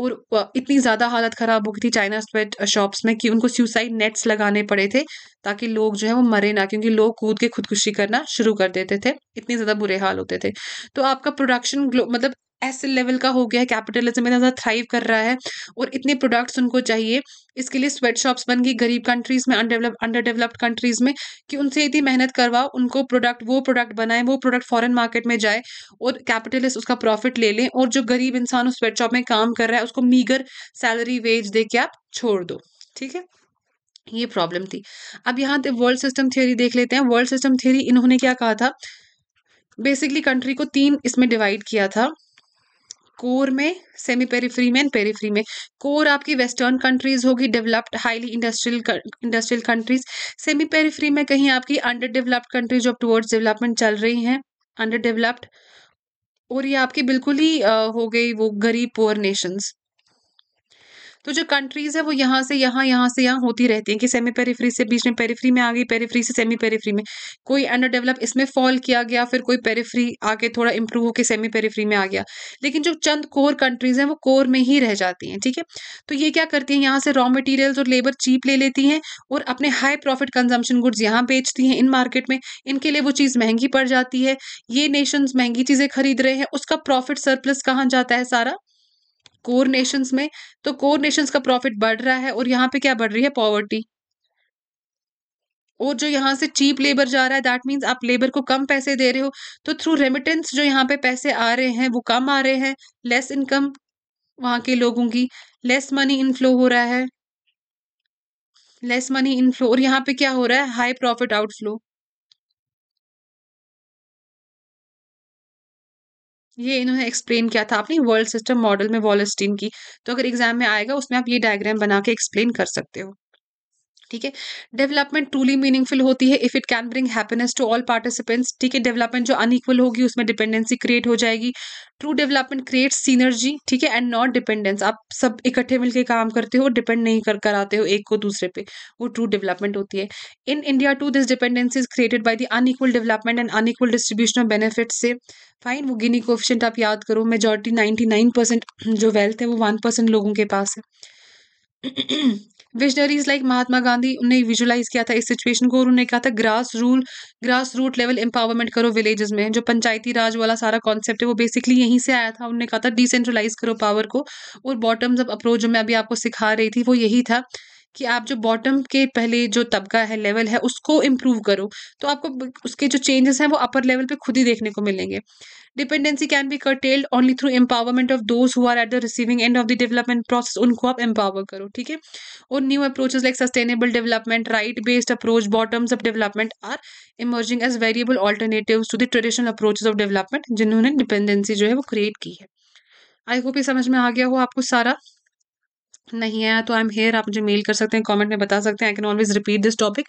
और इतनी ज़्यादा हालत ख़राब हो गई थी चाइना स्वेट शॉप्स में कि उनको सुसाइड नेट्स लगाने पड़े थे ताकि लोग जो है वो मरे ना क्योंकि लोग कूद के खुदकुशी करना शुरू कर देते थे इतने ज़्यादा बुरे हाल होते थे तो आपका प्रोडक्शन मतलब ऐसे लेवल का हो गया है कैपिटलिज्म इतना ज़्यादा थ्राइव कर रहा है और इतने प्रोडक्ट्स उनको चाहिए इसके लिए स्वेट शॉप्स बन गई गरीब कंट्रीज़ में अनडेवलप अंडर डेवलप्ड कंट्रीज़ में कि उनसे इतनी मेहनत करवाओ उनको प्रोडक्ट वो प्रोडक्ट बनाएं वो प्रोडक्ट फॉरेन मार्केट में जाए और कैपिटलिस्ट उसका प्रॉफिट ले लें और जो गरीब इंसान उस स्वेट शॉप में काम कर रहा है उसको मीगर सैलरी वेज दे के आप छोड़ दो ठीक है ये प्रॉब्लम थी अब यहाँ वर्ल्ड सिस्टम थियोरी देख लेते हैं वर्ल्ड सिस्टम थियोरी इन्होंने क्या कहा था बेसिकली कंट्री को तीन इसमें डिवाइड किया था कोर में सेमी पेरीफ्री में पेरीफ्री में कोर आपकी वेस्टर्न कंट्रीज होगी developed highly industrial industrial countries semi periphery में कहीं आपकी under developed countries of towards development चल रही हैं अंडर डेवलप्ड और ये आपकी बिल्कुल ही हो गई वो गरीब पुअर नेशंस तो जो कंट्रीज है वो यहाँ से यहाँ यहाँ से यहाँ होती रहती है कि सेमी पेरीफ्री से बीच में पेरीफ्री में आ गई पेरीफ्री से सेमी पेरीफ्री में कोई अंडर डेवलप इसमें फॉल किया गया फिर कोई पेरीफ्री आके थोड़ा इंप्रूव होकर सेमी पेरीफ्री में आ गया लेकिन जो चंद कोर कंट्रीज हैं वो कोर में ही रह जाती हैं ठीक है तो ये क्या करती हैं यहाँ से रॉ मटीरियल्स और लेबर चीप ले लेती हैं और अपने हाई प्रॉफिट कंजम्पशन गुड्स यहाँ बेचती हैं इन मार्केट में इनके लिए वो चीज़ महंगी पड़ जाती है ये नेशंस महंगी चीज़ें खरीद रहे हैं उसका प्रॉफिट सरप्लस कहाँ जाता है सारा कोर नेशंस में तो कोर नेशंस का प्रॉफिट बढ़ रहा है और यहाँ पे क्या बढ़ रही है पॉवर्टी और जो यहाँ से चीप लेबर जा रहा है दैट मीन्स आप लेबर को कम पैसे दे रहे हो तो थ्रू रेमिटेंस जो यहाँ पे पैसे आ रहे हैं वो कम आ रहे हैं लेस इनकम वहाँ के लोगों की लेस मनी इनफ्लो हो रहा है लेस मनी इनफ्लो और यहाँ पे क्या हो रहा है हाई प्रॉफिट आउटफ्लो ये इन्होंने एक्सप्लेन किया था आपने वर्ल्ड सिस्टम मॉडल में वॉलस्टीन की तो अगर एग्जाम में आएगा उसमें आप ये डायग्राम बना के एक्सप्लेन कर सकते हो ठीक है डेवलपमेंट ट्रूली मीनिंगफुल होती है if it can bring happiness to all participants ठीक है डेवलपमेंट जो अनइक्वल होगी उसमें डिपेंडेंसी क्रिएट हो जाएगी ट्रू डेवलपमेंट क्रिएट सीनर्जी ठीक है एंड नॉट डिपेंडेंस आप सब इकट्ठे मिलकर काम करते हो डिपेंड नहीं कर कराते हो एक को दूसरे पे वो ट्रू डेवलपमेंट होती है in India to this dependency is created by the unequal development and unequal distribution of benefit से फाइन वो गिनी कोफिशेंट आप याद करो मेजोरिटी नाइन्टी नाइन परसेंट जो वेल्थ है वो वन परसेंट लोगों के पास है विजनरीज लाइक महात्मा गांधी उन्हें विजुलाइज किया था इस सिचुएशन को और उन्होंने कहा था grass rule grass root level empowerment करो विलेजेस में जो पंचायती राज वाला सारा कॉन्सेप्ट है वो बेसिकली यहीं से आया था उन्होंने कहा था डिसेंट्रलाइज करो पावर को और बॉटम्स अप अप्रोच जो मैं अभी आपको सिखा रही थी वो यही था कि आप जो बॉटम के पहले जो तबका है लेवल है उसको इम्प्रूव करो तो आपको उसके जो चेंजेस हैं वो अपर लेवल पे खुद ही देखने को मिलेंगे dependency can be curtailed only through empowerment of those who are at the receiving end of the development process उनको आप एम्पावर करो ठीक है और new approaches like sustainable development right based approach bottoms of development are emerging as variable alternative to the traditional approaches of development जिन्होंने डिपेंडेंसी जो है वो क्रिएट की है आई होप ये समझ में आ गया हो आपको सारा नहीं आया तो आई एम हेयर आप मुझे मेल कर सकते हैं कमेंट में बता सकते हैं I can always repeat this topic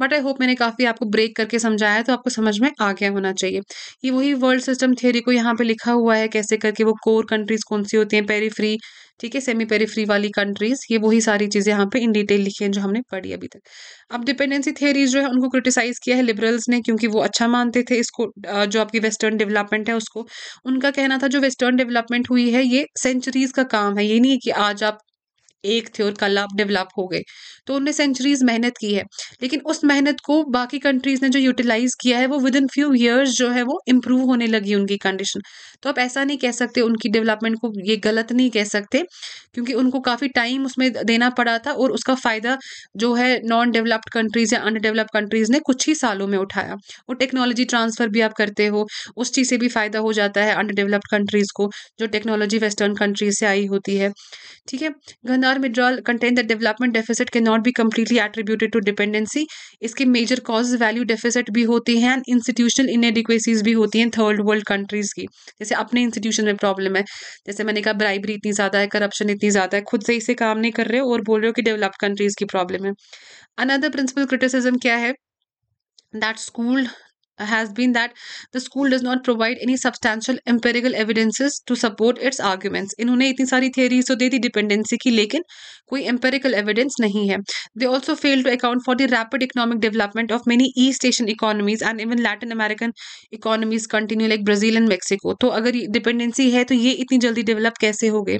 but I hope मैंने काफ़ी आपको ब्रेक करके समझाया तो आपको समझ में आ गया होना चाहिए ये वही वर्ल्ड सिस्टम थियोरी को यहाँ पे लिखा हुआ है कैसे करके वो कोर कंट्रीज कौन सी होती हैं पेरीफ्री ठीक है सेमी पेरीफ्री वाली कंट्रीज ये वही सारी चीज़ें यहाँ पे इन डिटेल लिखी हैं जो हमने पढ़ी अभी तक अब डिपेंडेंसी थियरीज जो है उनको क्रिटिसाइज़ किया है लिबरल्स ने क्योंकि वो अच्छा मानते थे इसको जो आपकी वेस्टर्न डेवलपमेंट है उसको उनका कहना था जो वेस्टर्न डेवलपमेंट हुई है ये सेंचुरीज का काम है ये नहीं है कि आज आप एक थे और कल आप डेवलप हो गए तो उनने सेंचुरीज मेहनत की है लेकिन उस मेहनत को बाकी कंट्रीज़ ने जो यूटिलाइज़ किया है वो विद इन फ्यू ईयर्स जो है वो इम्प्रूव होने लगी उनकी कंडीशन तो आप ऐसा नहीं कह सकते उनकी डेवलपमेंट को ये गलत नहीं कह सकते क्योंकि उनको काफ़ी टाइम उसमें देना पड़ा था और उसका फ़ायदा जो है नॉन डेवलप्ड कंट्रीज़ या अंडर डेवलप्ड कंट्रीज़ ने कुछ ही सालों में उठाया और टेक्नोलॉजी ट्रांसफ़र भी आप करते हो उस चीज़ से भी फ़ायदा हो जाता है अंडर डेवलप्ड कंट्रीज़ को जो टेक्नोलॉजी वेस्टर्न कंट्रीज से आई होती है ठीक है गंधार are withdrawal contain the development deficit can not be completely attributed to dependency इसके मेजर कॉज वैल्यू डेफिसिट भी होती हैं एंड इंस्टीट्यूशनल इनएडिक्वेसीज भी होती हैं थर्ड वर्ल्ड कंट्रीज की जैसे अपने इंस्टीट्यूशन में प्रॉब्लम है जैसे मैंने कहा ब्राइबरी इतनी ज़्यादा है करप्शन इतनी ज़्यादा है खुद सही से काम नहीं कर रहे और बोल रहे हो कि डेवलप्ड कंट्रीज की प्रॉब्लम है अनदर प्रिंसिपल क्रिटिसिज्म क्या है that school has been that the school does not provide any substantial empirical evidences to support its arguments इन्होंने इतनी सारी theories तो दे दी डिपेंडेंसी की लेकिन कोई empirical evidence नहीं है they also fail to account for the rapid economic development of many east asian economies and even latin american economies continue like brazil and mexico तो अगर डिपेंडेंसी है तो ये इतनी जल्दी डेवलप कैसे हो गए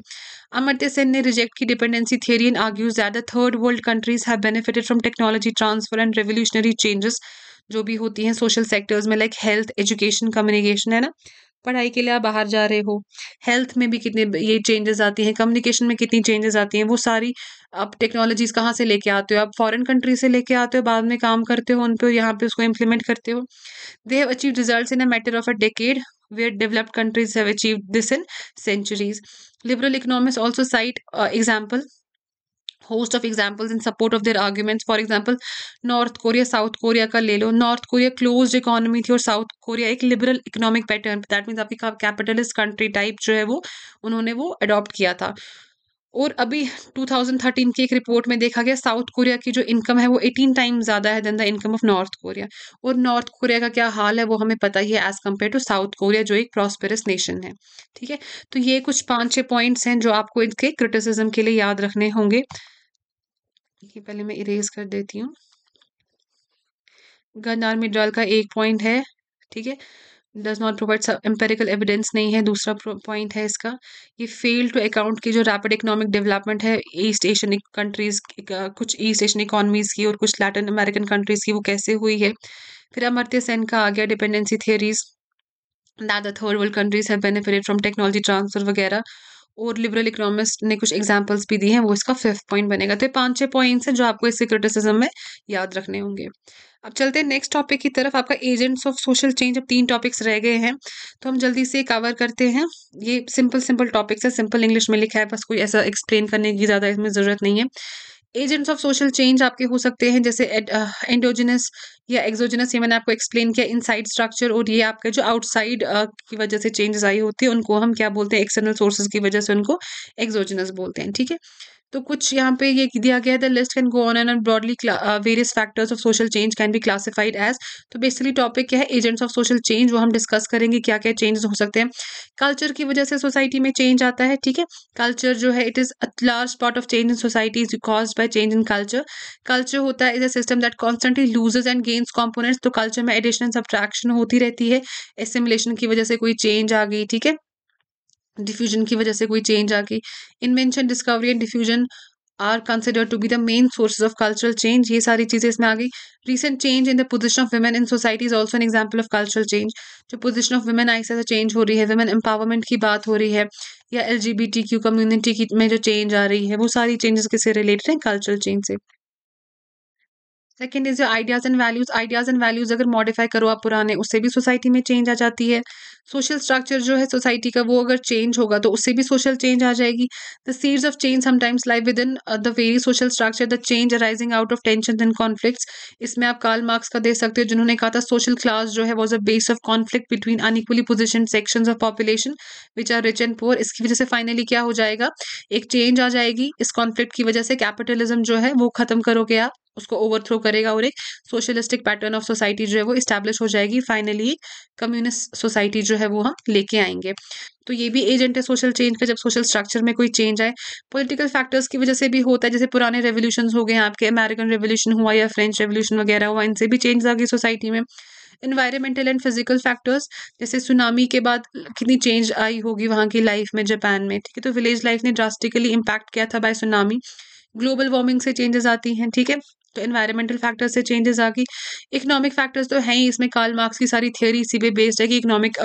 अमर्त्य सेन ने रिजेक्ट की dependency theory and argues that the third world countries have benefited from technology transfer and revolutionary changes जो भी होती हैं सोशल सेक्टर्स में लाइक हेल्थ एजुकेशन कम्युनिकेशन है ना पढ़ाई के लिए आप बाहर जा रहे हो हेल्थ में भी कितने ये चेंजेस आती हैं कम्युनिकेशन में कितनी चेंजेस आती हैं वो सारी आप टेक्नोलॉजीज कहाँ से लेके आते हो आप फॉरेन कंट्री से लेके आते हो बाद में काम करते हो उन पर यहाँ पे उसको इम्प्लीमेंट करते हो they have achieve result in a matter of a decade where are developed countries achieved this in centuries. Liberal economists also cite uh, host of examples in support of their arguments for example north korea south korea ka le lo north korea closed economy thi aur south korea ek liberal economic pattern that means आपकी capitalist country type जो है वो उन्होंने वो adopt किया था और अभी 2013 की एक रिपोर्ट में देखा गया साउथ कोरिया की जो इनकम है वो 18 टाइम ज़्यादा है then the income of North Korea और नॉर्थ कोरिया का क्या हाल है वो हमें पता ही है as compared to South Korea जो एक प्रॉस्पेरस नेशन है ठीक है तो ये कुछ पाँच छः पॉइंट्स हैं जो आपको इनके क्रिटिसिज्म के लिए याद रखने होंगे देखिए पहले मैं इरेज कर देती हूँ गन आर्मी का एक पॉइंट है ठीक है does not provide empirical evidence नहीं है दूसरा पॉइंट है इसका ये फेल टू अकाउंट की जो रैपिड इकोनॉमिक डेवलपमेंट है ईस्ट एशियन कंट्रीज़ कुछ ईस्ट एशियन इकोनॉमीज की और कुछ लैटिन अमेरिकन कंट्रीज़ की वो कैसे हुई है फिर अमरत्य सेन का आ गया dependency theories that the third world countries have benefited from technology transfer वगैरह और लिबरल इकोनॉमिस्ट ने कुछ एग्जाम्पल्स भी दी हैं वो इसका फिफ्थ पॉइंट बनेगा तो ये पांच छह पॉइंट्स हैं जो आपको इस क्रिटिसिज्म में याद रखने होंगे अब चलते हैं नेक्स्ट टॉपिक की तरफ आपका एजेंट्स ऑफ सोशल चेंज अब तीन टॉपिक्स रह गए हैं तो हम जल्दी से कवर करते हैं ये सिंपल सिंपल टॉपिक्स है सिंपल इंग्लिश में लिखा है बस कोई ऐसा एक्सप्लेन करने की ज़्यादा इसमें ज़रूरत नहीं है एजेंट्स ऑफ सोशल चेंज आपके हो सकते हैं जैसे एंडोजिनस या एक्सोजिनस ये मैंने आपको एक्सप्लेन किया इनसाइड स्ट्रक्चर और ये आपके जो आउटसाइड की वजह से चेंजेस आई होती है उनको हम क्या बोलते हैं एक्सटर्नल सोर्सेज की वजह से उनको एक्सोजिनस बोलते हैं ठीक है तो कुछ यहाँ पे ये दिया गया है the list can go on and and broadly various factors of social change can be classified as तो बेसिकली टॉपिक क्या है एजेंट्स ऑफ सोशल चेंज वो हम डिस्कस करेंगे क्या क्या चेंजेस हो सकते हैं कल्चर की वजह से सोसाइटी में चेंज आता है ठीक है कल्चर जो है it is a large part of change in society is cause by change in culture culture होता है is a system that constantly loses and gains components तो कल्चर में एडिशन सब्ट्रैक्शन होती रहती है एसिमुलेशन की वजह से कोई चेंज आ गई ठीक है डिफ्यूजन की वजह से कोई चेंज आ गई invention discovery and diffusion are consider to be the main sources of cultural change ये सारी चीज़ें इसमें आ गई recent change in the position of women in society is also an example of cultural change जो position of women I say change हो रही है वुमेन एम्पावरमेंट की बात हो रही है या L G B T Q community की में जो चेंज आ रही है वो सारी चेंजेस किससे रिलेटेड हैं कल्चरल चेंज से second is ideas and values ideas and values अगर मॉडिफाई करो आप पुराने उससे भी सोसाइटी में चेंज आ जाती है सोशल स्ट्रक्चर जो है सोसाइटी का वो अगर चेंज होगा तो उससे भी सोशल चेंज आ जाएगी the seeds of change sometimes live with in the very social structure the change arising out of tension and conflict इसमें आप कार्ल मार्क्स का दे सकते हो जिन्होंने कहा था सोशल क्लास जो है was a base of conflict between unequally position section of population which are rich and poor इसकी वजह से फाइनली क्या हो जाएगा एक चेंज आ जाएगी इस कॉन्फ्लिक्ट की वजह से कैपिटलिज्म जो है वो खत्म करोगे आप उसको ओवरथ्रो करेगा और एक सोशलिस्टिक पैटर्न ऑफ सोसाइटी जो है वो इस्टेब्लिश हो जाएगी फाइनली कम्युनिस्ट सोसाइटी जो है वो हम लेके आएंगे तो ये भी एजेंट है सोशल चेंज का जब सोशल स्ट्रक्चर में कोई चेंज आए पॉलिटिकल फैक्टर्स की वजह से भी होता है जैसे पुराने रेवोल्यूशन हो गए आपके अमेरिकन रेवोल्यूशन हुआ या फ्रेंच रेवोल्यूशन वगैरह हुआ इनसे भी चेंज आ गई सोसाइटी में इन्वायरमेंटल एंड फिजिकल फैक्टर्स जैसे सुनामी के बाद कितनी चेंज आई होगी वहाँ की लाइफ में जापान में ठीक है तो विलेज लाइफ ने ड्रास्टिकली इम्पैक्ट किया था बाय सुनामी ग्लोबल वार्मिंग से चेंजेस आती हैं ठीक है तो इन्वायरमेंटल फैक्टर्स से चेंजेस आ गई इकोनॉमिक फैक्टर्स तो हैं ही इसमें कार्ल मार्क्स की सारी थ्योरी इसी पे बेस्ड है कि इकोनॉमिक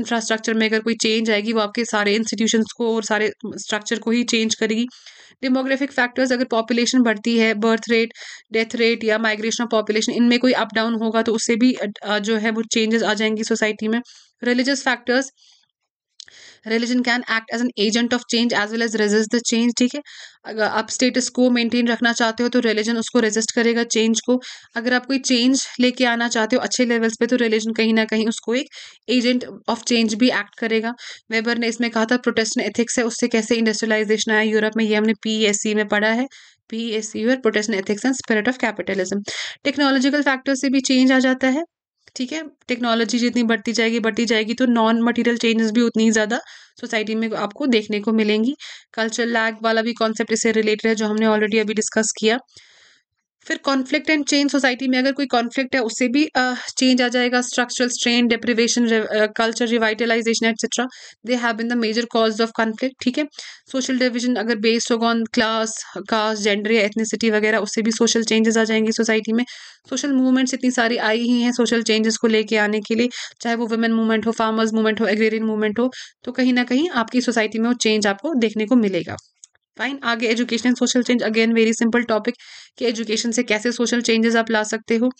इंफ्रास्ट्रक्चर में अगर कोई चेंज आएगी वो आपके सारे इंस्टीट्यूशन को और सारे स्ट्रक्चर को ही चेंज करेगी डेमोग्राफिक फैक्टर्स अगर पॉपुलेशन बढ़ती है बर्थ रेट डेथ रेट या माइग्रेशन ऑफ पॉपुलेशन इनमें कोई अप डाउन होगा तो उससे भी जो है वो चेंजेस आ जाएंगी सोसाइटी में religious factors religion can act as an agent of change as well as resist the change ठीक है अगर आप स्टेटस को मेंटेन रखना चाहते हो तो रिलीजन उसको रेजिस्ट करेगा चेंज को अगर आप कोई चेंज लेके आना चाहते हो अच्छे लेवल्स पे तो रिलीजन कहीं ना कहीं उसको एक एजेंट ऑफ चेंज भी एक्ट करेगा वेबर ने इसमें कहा था प्रोटेस्टन एथिक्स है उससे कैसे इंडस्ट्रियलाइजेशन आया यूरोप में ये हमने पी e e में पढ़ा है P S U protestant ethics and spirit of capitalism technological factor से भी चेंज आ जाता है ठीक है टेक्नोलॉजी जितनी बढ़ती जाएगी बढ़ती जाएगी तो नॉन मटेरियल चेंजेस भी उतनी ही ज़्यादा सोसाइटी में आपको देखने को मिलेंगी कल्चर लैग वाला भी कॉन्सेप्ट इससे रिलेटेड है जो हमने ऑलरेडी अभी डिस्कस किया फिर कॉन्फ्लिक्ट एंड चेंज सोसाइटी में अगर कोई कॉन्फ्लिक्ट है उससे भी चेंज uh, आ जाएगा structural strain deprivation culture revitalization etcetera they have been the major cause of conflict ठीक है सोशल डिविजन अगर बेस्ड होगा ऑन क्लास कास्ट जेंडर या एथनिसिटी वगैरह उससे भी सोशल चेंजेस आ जाएंगे सोसाइटी में सोशल मूवमेंट्स इतनी सारी आई ही हैं सोशल चेंजेस को लेके आने के लिए चाहे वो वुमेन मूवमेंट हो फार्मर्स मूवमेंट हो एग्रेरियन मूवमेंट हो तो कहीं ना कहीं आपकी सोसाइटी में वो चेंज आपको देखने को मिलेगा फाइन आगे education and social change again very simple topic कि एजुकेशन से कैसे सोशल चेंजेस आप ला सकते हो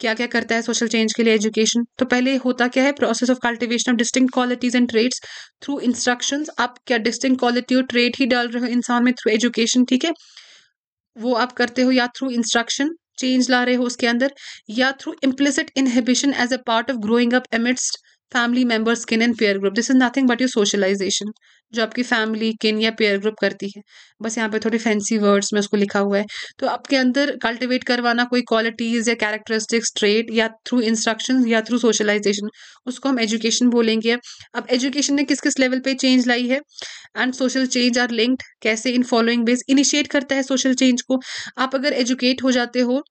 क्या क्या करता है सोशल चेंज के लिए एजुकेशन तो पहले होता क्या है process of cultivation of distinct qualities and traits through instruction आप क्या डिस्टिंग क्वालिटी और ट्रेड ही डाल रहे हो इंसान में थ्रू एजुकेशन ठीक है वो आप करते हो या थ्रू इंस्ट्रक्शन चेंज ला रहे हो उसके अंदर या through implicit inhibition as a part of growing up amidst family members kin and peer group this is nothing but your socialization जो आपकी फैमिली किन या पेयर ग्रुप करती है बस यहाँ पे थोड़े फैंसी वर्ड्स में उसको लिखा हुआ है तो आपके अंदर कल्टिवेट करवाना कोई क्वालिटीज या कैरेक्टरिस्टिक्स ट्रेड या थ्रू इंस्ट्रक्शन या थ्रू सोशलाइजेशन उसको हम एजुकेशन बोलेंगे अब एजुकेशन ने किस किस लेवल पे चेंज लाई है and social change are linked कैसे इन फॉलोइंग बेस इनिशिएट करता है सोशल चेंज को आप अगर एजुकेट हो जाते हो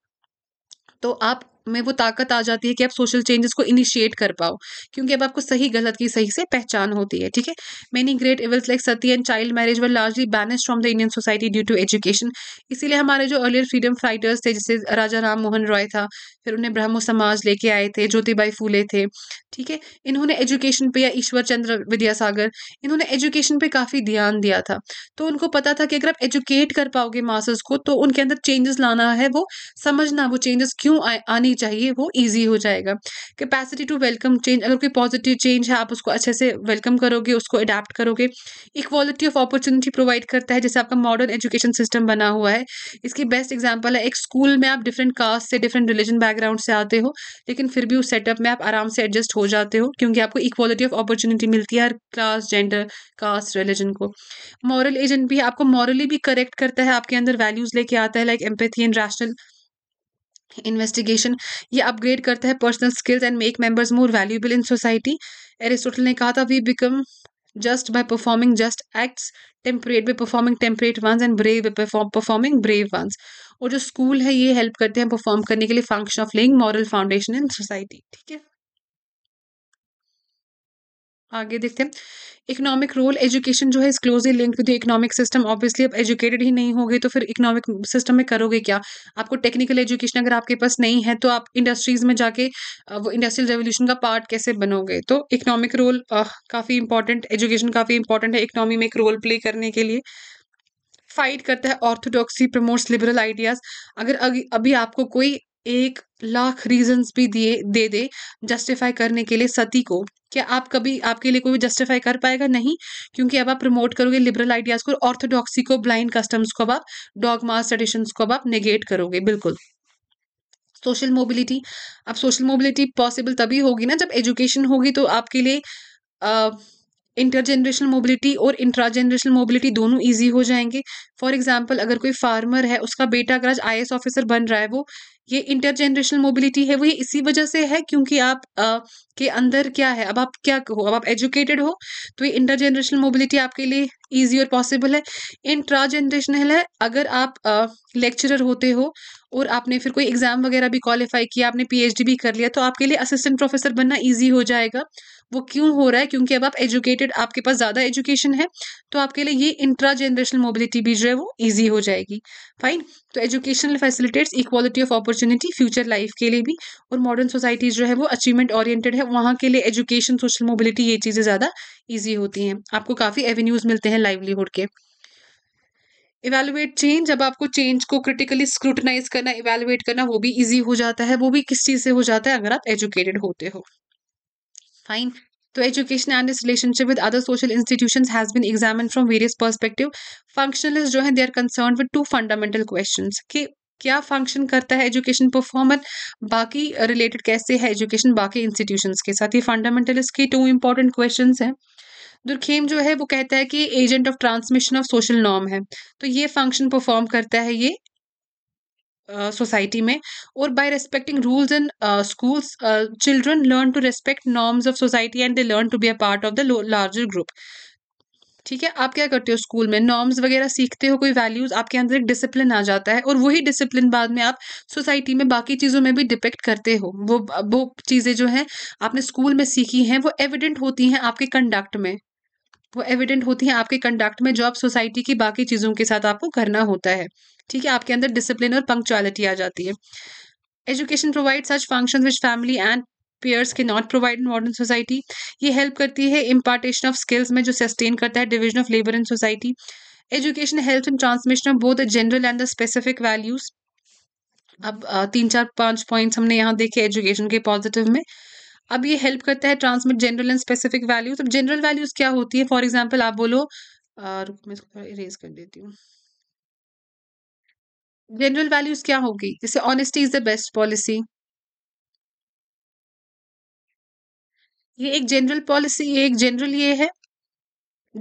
तो आप में वो ताकत आ जाती है कि आप सोशल चेंजेस को इनिशिएट कर पाओ क्योंकि अब आपको सही गलत की सही से पहचान होती है ठीक है many great events like sati and child marriage were largely banished from the Indian society due to education इसीलिए हमारे जो अर्लियर फ्रीडम फाइटर्स थे जैसे राजा राम मोहन रॉय था फिर उन्हें ब्रह्म समाज लेके आए थे ज्योतिबाई फूले थे ठीक है इन्होंने एजुकेशन पे या ईश्वर चंद्र विद्यासागर इन्होंने एजुकेशन पे काफ़ी ध्यान दिया था तो उनको पता था कि अगर आप एजुकेट कर पाओगे मास्टर्स को तो उनके अंदर चेंजेस लाना है वो समझना वो चेंजेस क्यों आनी चाहिए वो ईजी हो जाएगा कैपेसिटी टू वेलकम चेंज अगर कोई पॉजिटिव चेंज है आप उसको अच्छे से वेलकम करोगे उसको अडेप्ट करोगे इक्वालिटी ऑफ अपॉर्चुनिटी प्रोवाइड करता है जैसे आपका मॉडर्न एजुकेशन सिस्टम बना हुआ है इसकी बेस्ट एग्जाम्पल है एक स्कूल में आप डिफरेंट कास्ट से डिफरेंट रिलीजन बैकग्राउंड से आते हो लेकिन फिर भी उस सेटअप में आप आराम से एडजस्ट हो जाते हो क्योंकि आपको इक्वालिटी ऑफ अपॉर्चुनिटी मिलती है हर क्लास जेंडर कास्ट रिलीजन को मॉरल एजेंट भी आपको मॉरली भी करेक्ट करता है आपके अंदर वैल्यूज लेके आता है like empathy and rational investigation ये अपग्रेड करता है personal skills and make members more valuable in society Aristotle ने कहा था we become just by performing just acts temperate by performing temperate ones and brave performing brave ones और जो स्कूल है ये हेल्प करते हैं परफॉर्म करने के लिए function of laying moral foundation in society ठीक है आगे देखते हैं इकोनॉमिक रोल एजुकेशन जो है is closely link with economic system obviously अब एजुकेटेड ही नहीं होगे तो फिर इकोनॉमिक सिस्टम में करोगे क्या आपको टेक्निकल एजुकेशन अगर आपके पास नहीं है तो आप इंडस्ट्रीज में जाके वो इंडस्ट्रियल रेवोल्यूशन का पार्ट कैसे बनोगे तो इकोनॉमिक रोल काफ़ी इंपॉर्टेंट एजुकेशन काफ़ी इंपॉर्टेंट है इकोनॉमी में एक रोल प्ले करने के लिए फाइट करता है ऑर्थोडॉक्सी प्रमोट्स लिबरल आइडियाज़ अगर अभी आपको कोई एक लाख रीजंस भी दिए दे दे जस्टिफाई करने के लिए सती को क्या आप कभी आपके लिए कोई जस्टिफाई कर पाएगा नहीं क्योंकि अब आप प्रमोट करोगे लिबरल आइडियाज़ को ऑर्थोडॉक्सी को ब्लाइंड कस्टम्स को अब आप डॉगमास ट्रेडिशंस को अब आप नेगेट करोगे बिल्कुल सोशल मोबिलिटी अब सोशल मोबिलिटी पॉसिबल तभी होगी ना जब एजुकेशन होगी तो आपके लिए इंटर जनरेशनल मोबिलिटी और इंट्रा जनरेशनल मोबिलिटी दोनों ईजी हो जाएंगे फॉर एग्जाम्पल अगर कोई फार्मर है उसका बेटा अगर आज आई ऑफिसर बन रहा है वो ये इंटर जनरेशनल मोबिलिटी है वो ये इसी वजह से है क्योंकि आप आ, के अंदर क्या है अब आप क्या हो अब आप एजुकेटेड हो तो ये इंटर जनरेशनल मोबिलिटी आपके लिए ईजी और पॉसिबल है इंट्रा जनरेशनल है अगर आप लेक्चरर होते हो और आपने फिर कोई एग्ज़ाम वगैरह भी क्वालिफाई किया आपने पीएचडी भी कर लिया तो आपके लिए असिस्टेंट प्रोफेसर बनना ईजी हो जाएगा वो क्यों हो रहा है क्योंकि अब आप एजुकेटेड आपके पास ज़्यादा एजुकेशन है तो आपके लिए ये इंट्रा जनरेशनल मोबिलिटी भी जो है वो ईजी हो जाएगी फाइन तो educational facilitates equality of opportunity future life के लिए भी और मॉडर्न सोसाइटीज़ जो है वो अचीवमेंट ओरिएंटेड है वहाँ के लिए एजुकेशन सोशल मोबिलिटी ये चीज़ें ज़्यादा ईजी होती हैं आपको काफ़ी एवेन्यूज़ मिलते हैं लाइवलीहुड के इवेलुएट चेंज अब आपको चेंज को क्रिटिकली स्क्रूटनाइज करना इवेलुएट करना वो भी ईजी हो जाता है वो भी किस चीज़ से हो जाता है अगर आप एजुकेटेड होते हो फाइन तो education and its relationship with other social institution has been examine from various perspective functionalist जो है they are concern with two fundamental question कि क्या फंक्शन करता है एजुकेशन परफॉर्मर बाकी रिलेटेड कैसे है एजुकेशन बाकी इंस्टीट्यूशन के साथ ये फंडामेंटलिस्ट के टू इंपॉर्टेंट क्वेश्चन है दुर्खेम जो है वो कहता है कि agent of transmission of social norm है तो ये फंक्शन परफॉर्म करता है ये सोसाइटी में और by respecting rules in schools children learn to respect norms of society and they learn to be a part of the larger group ठीक है आप क्या करते हो स्कूल में नॉर्म्स वगैरह सीखते हो कोई वैल्यूज आपके अंदर एक डिसिप्लिन आ जाता है और वही डिसिप्लिन बाद में आप सोसाइटी में बाकी चीज़ों में भी डिपेक्ट करते हो वो वो चीज़ें जो हैं आपने स्कूल में सीखी हैं वो एविडेंट होती हैं आपके कंडक्ट में वो एविडेंट होती हैं आपके कंडक्ट में जो आप सोसाइटी की बाकी चीज़ों के साथ आपको करना होता है ठीक है आपके अंदर डिसिप्लिन और पंक्चुअलिटी आ जाती है education provide such function which family and peers के not provide in modern society ये हेल्प करती है इम्पार्टेशन ऑफ स्किल्स में जो सस्टेन करता है division of labour in society education help in transmission of both the general and the specific values अब तीन चार पांच पॉइंट्स हमने यहाँ देखे एजुकेशन के पॉजिटिव में अब ये हेल्प करता है transmit general and specific values अब जनरल वैल्यूज क्या होती है फॉर एग्जाम्पल आप बोलो रुक मैं इसको इरेज कर देती हूँ जनरल वैल्यूज क्या होगी जैसे honesty is the best policy ये एक जनरल पॉलिसी एक जनरल ये है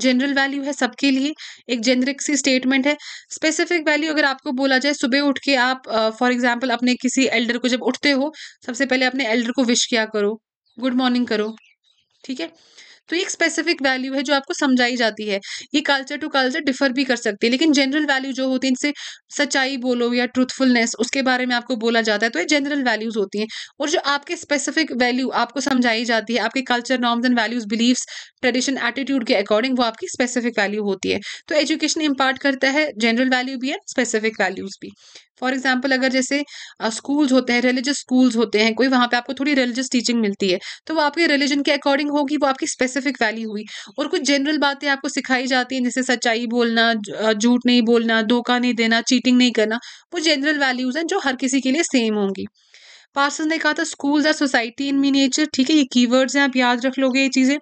जनरल वैल्यू है सबके लिए एक जेनरिक सी स्टेटमेंट है स्पेसिफिक वैल्यू अगर आपको बोला जाए सुबह उठ के आप फॉर uh, एग्जाम्पल अपने किसी एल्डर को जब उठते हो सबसे पहले अपने एल्डर को विश किया करो गुड मॉर्निंग करो ठीक है तो एक स्पेसिफिक वैल्यू है जो आपको समझाई जाती है ये कल्चर टू कल्चर डिफर भी कर सकती है लेकिन जनरल वैल्यू जो होती है इनसे सच्चाई बोलो या ट्रूथफुलनेस उसके बारे में आपको बोला जाता है तो ये जनरल वैल्यूज होती हैं और जो आपके स्पेसिफिक वैल्यू आपको समझाई जाती है आपके culture norms and values beliefs tradition attitude के अकॉर्डिंग वो आपकी स्पेसिफिक वैल्यू होती है तो एजुकेशन इम्पार्ट करता है जनरल वैल्यू भी है स्पेसिफिक वैल्यूज भी फॉर एग्जाम्पल अगर जैसे स्कूल्स होते हैं रिलीजियस स्कूल्स होते हैं कोई वहाँ पे आपको थोड़ी रिलीजियस टीचिंग मिलती है तो वो आपके रिलीजन के अकॉर्डिंग होगी वो आपकी स्पेसिफिक वैल्यू हुई और कुछ जनरल बातें आपको सिखाई जाती हैं जैसे सच्चाई बोलना झूठ नहीं बोलना धोखा नहीं देना चीटिंग नहीं करना वो जनरल वैल्यूज़ हैं जो हर किसी के लिए सेम होंगी पार्सन ने कहा था schools are society in nature ठीक है ये कीवर्ड्स हैं आप याद रख लोगे ये चीज़ें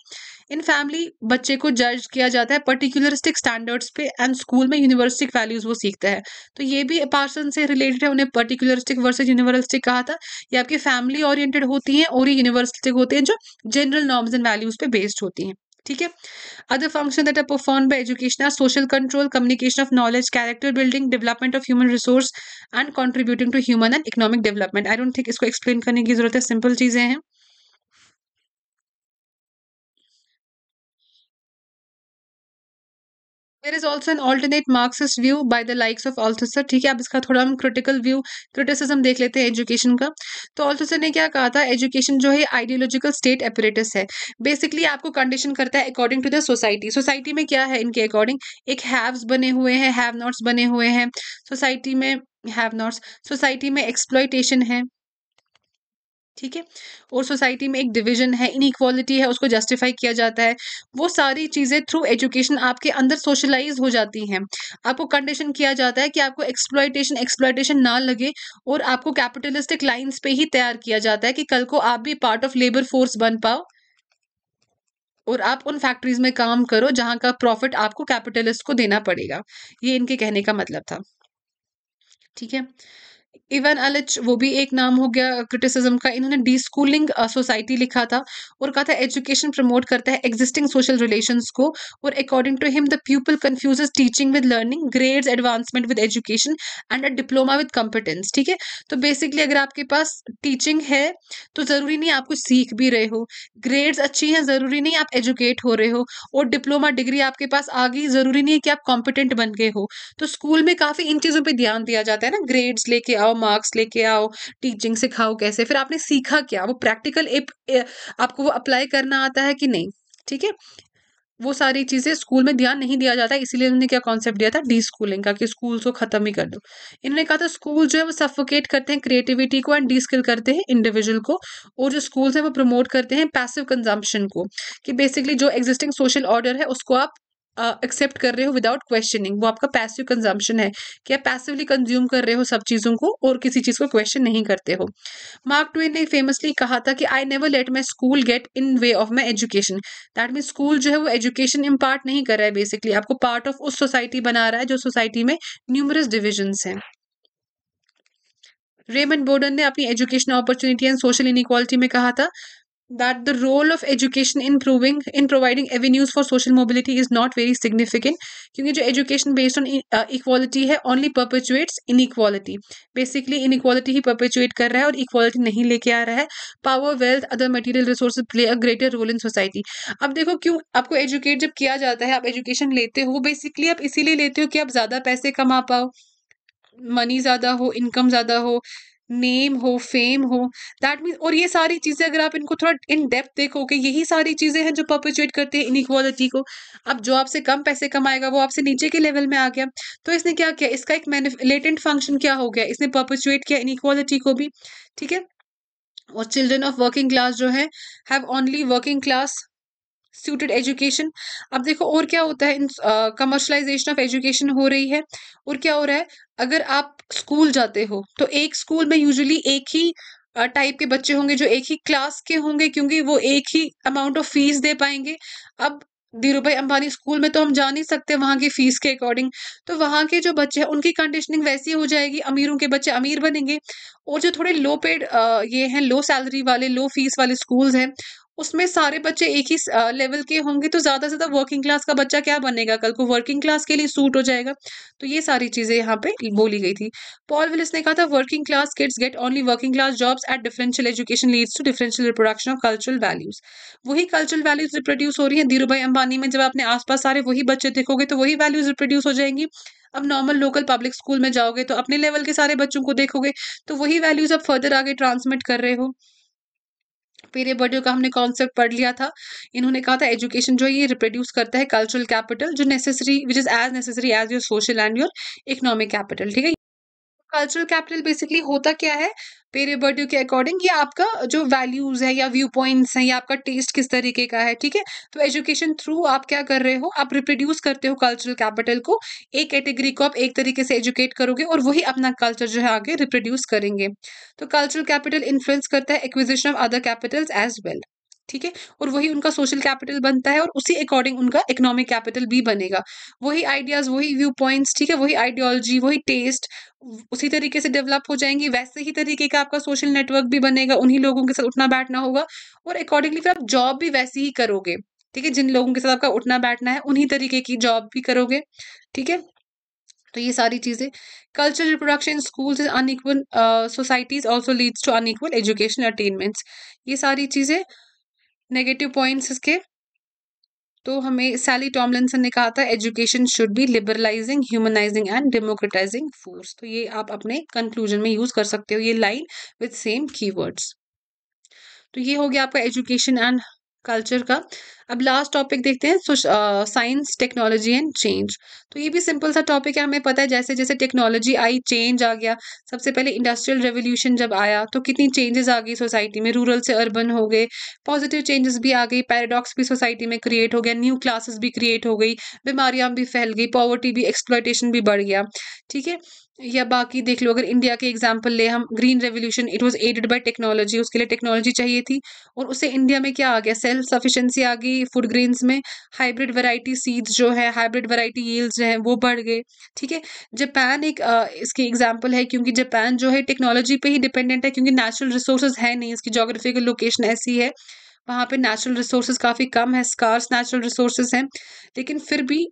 इन फैमिली बच्चे को जज किया जाता है पर्टिकुलरिस्टिक स्टैंडर्ड्स पे एंड स्कूल में यूनिवर्सिटिक वैल्यूज वो सीखता है तो ये भी पार्सन से रिलेटेड है उन्हें पर्टिकुलरिस्टिक वर्सेज यूनिवर्सिटिक कहा था ये आपकी फैमिली ओरिएंटेड होती हैं और ये यूनिवर्सिटिक होते हैं जो जनरल नॉर्म्स एंड वैल्यूज पे बेस्ड होती हैं ठीक है other function that are perform by education are social control communication of knowledge character building development of human resource and contributing to human and economic development I don't think इसको एक्सप्लेन करने की जरूरत है सिंपल चीजें हैं there is also an alternate Marxist view by the likes of Althusser ठीक है आप इसका थोड़ा हम क्रिटिकल व्यू क्रिटिसिज्म देख लेते हैं एजुकेशन का तो ऑल्थसर ने क्या कहा था एजुकेशन जो है आइडियोलॉजिकल स्टेट अपरेटिस है बेसिकली आपको कंडीशन करता है according to the society society में क्या है इनके अकॉर्डिंग एक हैव्स बने हुए हैं हैव नॉट्स बने हुए हैं सोसाइटी में हैव नॉट्स सोसाइटी में एक्सप्लॉयटेशन है ठीक है और सोसाइटी में एक डिवीजन है इनइक्वालिटी है उसको जस्टिफाई किया जाता है वो सारी चीज़ें थ्रू एजुकेशन आपके अंदर सोशलाइज हो जाती हैं आपको कंडीशन किया जाता है कि आपको एक्सप्लाइटेशन एक्सप्लाइटेशन ना लगे और आपको कैपिटलिस्टिक लाइंस पे ही तैयार किया जाता है कि कल को आप भी पार्ट ऑफ लेबर फोर्स बन पाओ और आप उन फैक्ट्रीज में काम करो जहाँ का प्रॉफिट आपको कैपिटलिस्ट को देना पड़ेगा ये इनके कहने का मतलब था ठीक है इवन एलिच वो भी एक नाम हो गया क्रिटिसिज्म का इन्होंने डी स्कूलिंग सोसाइटी लिखा था और कहा था एजुकेशन प्रमोट करता है एग्जिस्टिंग सोशल रिलेशन को और according to him the people confuse teaching with learning grades advancement with education and a diploma with competence ठीक है तो बेसिकली अगर आपके पास टीचिंग है तो ज़रूरी नहीं आप कुछ सीख भी रहे हो ग्रेड्स अच्छी हैं ज़रूरी नहीं आप एजुकेट हो रहे हो और डिप्लोमा डिग्री आपके पास आ गई ज़रूरी नहीं है कि आप कॉम्पिटेंट बन गए हो तो स्कूल में काफ़ी इन चीज़ों पर ध्यान दिया जाता है ना ग्रेड्स लेके आओ मार्क्स लेके आओ टीचिंग सिखाओ कैसे फिर आपने सीखा क्या वो प्रैक्टिकल आपको वो अप्लाई करना आता है कि नहीं ठीक है वो सारी चीज़ें स्कूल में ध्यान नहीं दिया जाता इसीलिए उन्होंने क्या कॉन्सेप्ट दिया था डी स्कूलिंग का कि स्कूल को खत्म ही कर दो इन्होंने कहा था स्कूल जो है वो सफोकेट करते हैं क्रिएटिविटी को एंड डी स्किल करते हैं इंडिविजुअल को और जो स्कूल्स हैं वो प्रमोट करते हैं पैसिव कंजम्पशन को कि बेसिकली जो एग्जिस्टिंग सोशल ऑर्डर है उसको आप एक्सेप्ट uh, कर रहे हो विदाउट क्वेश्चनिंग वो आपका पैसिव कंजम्पशन है कि आप पैसिवली कंज्यूम कर रहे हो सब चीज़ों को और किसी चीज़ को क्वेश्चन नहीं करते हो मार्क ट्वेन ने फेमसली कहा था कि I never let my school get in way of my education that mean school जो है वो एजुकेशन इम्पार्ट नहीं कर रहा है बेसिकली आपको पार्ट ऑफ उस सोसाइटी बना रहा है जो सोसाइटी में न्यूमरस डिविजन हैं रेमन बोर्डन ने अपनी education opportunity and social inequality में कहा था that the role of education in proving in providing avenues for social mobility is not very significant kyunki jo education based on uh, equality hai only perpetuates inequality basically inequality hi perpetuate kar raha hai aur equality nahi leke aa raha hai power wealth other material resources play a greater role in society ab dekho क्यों aapko educate jab kiya jata hai aap education lete ho basically आप इसीलिए lete ho ki aap zyada paise kama pao money zyada ho income zyada ho name हो फेम हो दैट मीन और ये सारी चीज़ें अगर आप इनको थोड़ा इन डेप्थ देखोगे यही सारी चीज़ें हैं जो पर्पचुएट करते हैं इनक्वालिटी को अब जो आपसे कम पैसे कमाएगा वो आपसे नीचे के लेवल में आ गया तो इसने क्या किया इसका एक लेटेंट फंक्शन क्या हो गया इसने पर्पचुएट किया इनक्वालिटी को भी ठीक है और चिल्ड्रन ऑफ वर्किंग क्लास जो है have only working class suited education अब देखो और क्या होता है कमर्शलाइजेशन ऑफ एजुकेशन हो रही है और क्या हो रहा है अगर आप स्कूल जाते हो तो एक स्कूल में यूजुअली एक ही टाइप के बच्चे होंगे जो एक ही क्लास के होंगे क्योंकि वो एक ही अमाउंट ऑफ फीस दे पाएंगे अब धीरू भाई अंबानी स्कूल में तो हम जा नहीं सकते वहाँ की फीस के अकॉर्डिंग तो वहाँ के जो बच्चे हैं उनकी कंडीशनिंग वैसी हो जाएगी अमीरों के बच्चे अमीर बनेंगे और जो थोड़े लो पेड ये हैं लो सैलरी वाले लो फीस वाले स्कूल्स हैं उसमें सारे बच्चे एक ही लेवल के होंगे तो ज़्यादा से ज़्यादा वर्किंग क्लास का बच्चा क्या बनेगा कल को वर्किंग क्लास के लिए सूट हो जाएगा तो ये सारी चीज़ें यहाँ पे बोली गई थी पॉल विलिस ने कहा था working class kids get only working class jobs at differential education leads to differential reproduction of cultural values वही कल्चरल वैल्यूज रिप्रोड्यूस हो रही है धीरू भाई अंबानी में जब अपने आसपास सारे वही बच्चे देखोगे तो वही वैल्यूज रिप्रोड्यूस हो जाएंगी अब नॉर्मल लोकल पब्लिक स्कूल में जाओगे तो अपने लेवल के सारे बच्चों को देखोगे तो वही वैल्यूज आप फर्दर आगे ट्रांसमिट कर रहे हो पेरे बर्डियो का हमने कॉन्सेप्ट पढ़ लिया था इन्होंने कहा था एजुकेशन जो है ये रिप्रोड्यूस करता है कल्चरल कैपिटल जो necessary which is as necessary as your social and your economic capital ठीक है कल्चरल कैपिटल बेसिकली होता क्या है पेरे बर्ड्यू के अकॉर्डिंग ये आपका जो वैल्यूज है या व्यू पॉइंट्स हैं या आपका टेस्ट किस तरीके का है ठीक है तो एजुकेशन थ्रू आप क्या कर रहे हो आप रिप्रोड्यूस करते हो कल्चरल कैपिटल को एक कैटेगरी को आप एक तरीके से एजुकेट करोगे और वही अपना कल्चर जो है आगे रिप्रोड्यूस करेंगे तो कल्चरल कैपिटल इन्फ्लुएंस करता है acquisition of other capitals as well ठीक है और वही उनका सोशल कैपिटल बनता है और उसी अकॉर्डिंग उनका इकोनॉमिक कैपिटल भी बनेगा वही आइडियाज वही व्यू पॉइंट्स ठीक है वही आइडियोलॉजी वही टेस्ट उसी तरीके से डेवलप हो जाएंगी वैसे ही तरीके का आपका सोशल नेटवर्क भी बनेगा उन्हीं लोगों के साथ उठना बैठना होगा और अकॉर्डिंगली फिर आप जॉब भी वैसे ही करोगे ठीक है जिन लोगों के साथ आपका उठना बैठना है उन्हीं तरीके की जॉब भी करोगे ठीक है तो ये सारी चीज़ें cultural reproduction schools unequal societies also leads to unequal education attainments ये सारी चीज़ें नेगेटिव पॉइंट्स इसके तो हमें सैली टॉमलिनसन ने कहा था education should be liberalising humanising and democratising force तो ये आप अपने कंक्लूजन में यूज कर सकते हो ये लाइन विद सेम कीवर्ड्स तो ये हो गया आपका एजुकेशन एंड कल्चर का अब लास्ट टॉपिक देखते हैं साइंस टेक्नोलॉजी एंड चेंज तो ये भी सिंपल सा टॉपिक है हमें पता है जैसे जैसे टेक्नोलॉजी आई चेंज आ गया सबसे पहले इंडस्ट्रियल रेवोल्यूशन जब आया तो कितनी चेंजेस आ गई सोसाइटी में रूरल से अर्बन हो गए पॉजिटिव चेंजेस भी आ गई पैराडॉक्स भी सोसाइटी में क्रिएट हो गया न्यू क्लासेस भी क्रिएट हो गई बीमारियां भी फैल गई पॉवर्टी भी एक्सप्लाइटेशन भी बढ़ गया ठीक है या बाकी देख लो अगर इंडिया के एग्जाम्पल ले हम green revolution it was aided by technology उसके लिए टेक्नोलॉजी चाहिए थी और उससे इंडिया में क्या आ गया सेल्फ सफिशेंसी आ गई फूड ग्रेन्स में हाइब्रिड वैरायटी सीड्स जो है हाइब्रिड वैरायटी यील्ड्स जो हैं वो बढ़ गए ठीक है जापान एक आ, इसकी एग्जाम्पल है क्योंकि जापान जो है टेक्नोलॉजी पर ही डिपेंडेंट है क्योंकि नेचुरल रिसोर्सेज है नहीं इसकी जोग्राफिकल लोकेशन ऐसी है वहाँ पे नेचुरल रिसोर्सेज काफ़ी कम है स्कार्स नेचुरल रिसोर्सेज हैं लेकिन फिर भी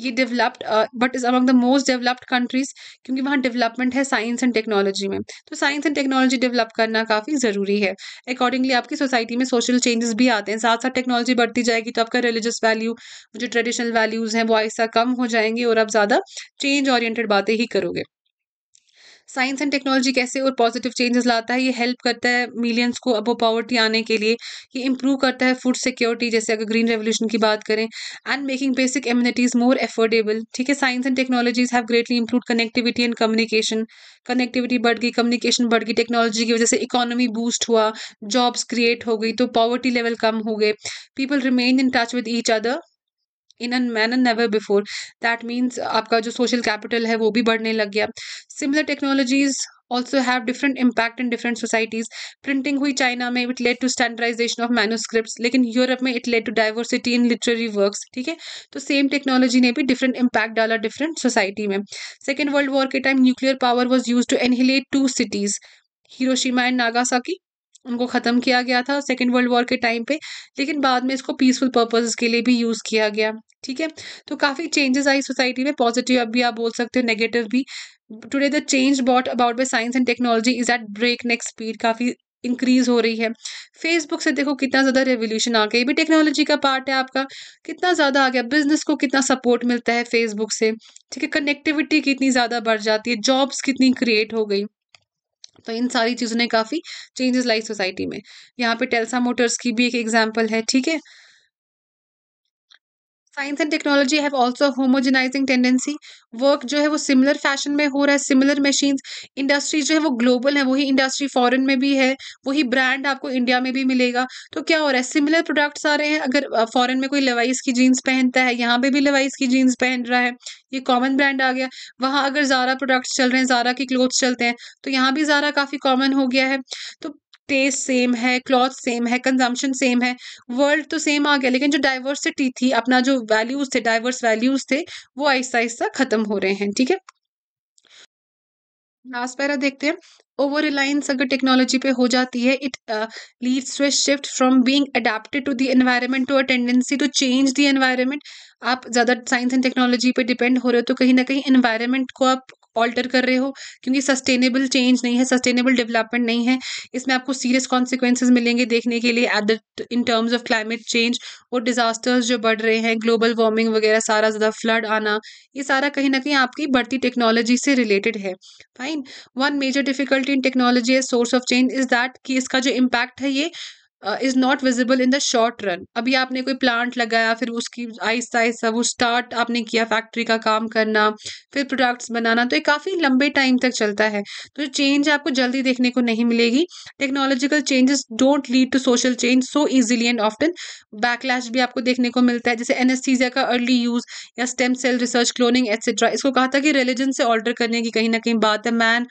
ये developed but is among the most developed countries क्योंकि वहाँ डेवलपमेंट है साइंस एंड टेक्नोलॉजी में तो साइंस एंड टेक्नोलॉजी डेवलप करना काफ़ी ज़रूरी है अकॉर्डिंगली आपकी सोसाइटी में सोशल चेंजेस भी आते हैं साथ साथ टेक्नोलॉजी बढ़ती जाएगी तो आपका रिलीजियस वैल्यू जो ट्रेडिशनल वैल्यूज़ हैं वो ऐसा कम हो जाएंगे और आप ज़्यादा चेंज ओरिएंटेड बातें ही करोगे साइंस एंड टेक्नोलॉजी कैसे और पॉजिटिव चेंजेस लाता है ये हेल्प करता है मिलियंस को अबो पॉवर्टी आने के लिए ये इम्प्रूव करता है फूड सिक्योरिटी जैसे अगर ग्रीन रेवोल्यूशन की बात करें and making basic amenities more affordable ठीक है science and technologies have greatly improve connectivity and communication connectivity बढ़ गई कम्युनिकेशन बढ़ गई टेक्नोलॉजी की वजह से इकोनॉमी बूस्ट हुआ जॉब्स क्रिएट हो गई तो पॉवर्टी लेवल कम हो गए people remain in touch with each other in an manner never before that means आपका जो सोशल कैपिटल है वो भी बढ़ने लग गया similar technologies also have different impact in different societies printing हुई चाइना में it led to standardisation of manuscript लेकिन यूरोप में it led to diversity in literary work ठीक है तो सेम टेक्नोलॉजी ने भी डिफरेंट इम्पैक्ट डाला डिफरेंट सोसाइटी में सेकेंड वर्ल्ड वॉर के time nuclear power was use to annihilate two cities Hiroshima and Nagasaki उनको ख़त्म किया गया था सेकेंड वर्ल्ड वॉर के टाइम पे लेकिन बाद में इसको पीसफुल पर्पजेज़ के लिए भी यूज़ किया गया ठीक है तो काफ़ी चेंजेस आई सोसाइटी में पॉजिटिव अब भी आप बोल सकते हो नेगेटिव भी today the change bought about by science and technology is at breakneck speed काफ़ी इंक्रीज हो रही है फेसबुक से देखो कितना ज़्यादा रेवोल्यूशन आ गया ये भी टेक्नोलॉजी का पार्ट है आपका कितना ज़्यादा आ गया बिजनेस को कितना सपोर्ट मिलता है फेसबुक से ठीक है कनेक्टिविटी कितनी ज़्यादा बढ़ जाती है जॉब्स कितनी क्रिएट हो गई तो इन सारी चीज़ों ने काफ़ी चेंजेस लाई सोसाइटी में यहाँ पे टेल्सा मोटर्स की भी एक एग्जांपल है ठीक है science and technology have also homogenising tendency work जो है वो सिमिलर फैशन में हो रहा है सिमिलर मशीन्स इंडस्ट्री जो है वो ग्लोबल है वही इंडस्ट्री फॉरेन में भी है वही ब्रांड आपको इंडिया में भी मिलेगा तो क्या हो रहा है सिमिलर प्रोडक्ट्स आ रहे हैं अगर फॉरन में कोई लवाइस की जीन्स पहनता है यहाँ पर भी लवाइस की जीन्स पहन रहा है ये कॉमन ब्रांड आ गया वहाँ अगर ज़ारा प्रोडक्ट्स चल रहे हैं ज़ारा के क्लोथ्स चलते हैं तो यहाँ भी ज़ारा काफ़ी कॉमन हो गया है तो टेस्ट सेम है क्लॉथ सेम है कंजम्पशन सेम है वर्ल्ड तो सेम आ गया लेकिन जो डाइवर्सिटी थी अपना जो वैल्यूज थे डाइवर्स वैल्यूज थे वो आहिस्ता आहिस्ता खत्म हो रहे हैं ठीक है लास्ट पैरा देखते हैं ओवर रिलायंस अगर टेक्नोलॉजी पे हो जाती है it leads to shift from being adapted to the environment to a tendency to change the environment आप ज़्यादा साइंस एंड टेक्नोलॉजी पे डिपेंड हो रहे हो तो कहीं ना कहीं एनवायरनमेंट को आप ऑल्टर कर रहे हो क्योंकि सस्टेनेबल चेंज नहीं है सस्टेनेबल डेवलपमेंट नहीं है इसमें आपको सीरियस कॉन्सिक्वेंसेज मिलेंगे देखने के लिए at the in terms of climate change और डिजास्टर्स जो बढ़ रहे हैं ग्लोबल वार्मिंग वगैरह सारा ज़्यादा फ्लड आना ये सारा कहीं ना कहीं आपकी बढ़ती टेक्नोलॉजी से रिलेटेड है fine one major difficulty in technology source of change is that कि इसका जो इम्पैक्ट है ये is not visible in the short run अभी आपने कोई प्लांट लगाया फिर उसकी आहिस्ता आहिस्ता वो स्टार्ट आपने किया फैक्ट्री का काम करना फिर प्रोडक्ट्स बनाना तो ये काफ़ी लंबे टाइम तक चलता है तो चेंज आपको जल्दी देखने को नहीं मिलेगी technological changes don't lead to social change so easily and often backlash भी आपको देखने को मिलता है जैसे एनेस्थीजिया का अर्ली यूज़ या stem cell research cloning etcetera इसको कहा था कि रिलीजन से ऑल्टर करने की कहीं ना कहीं बात है man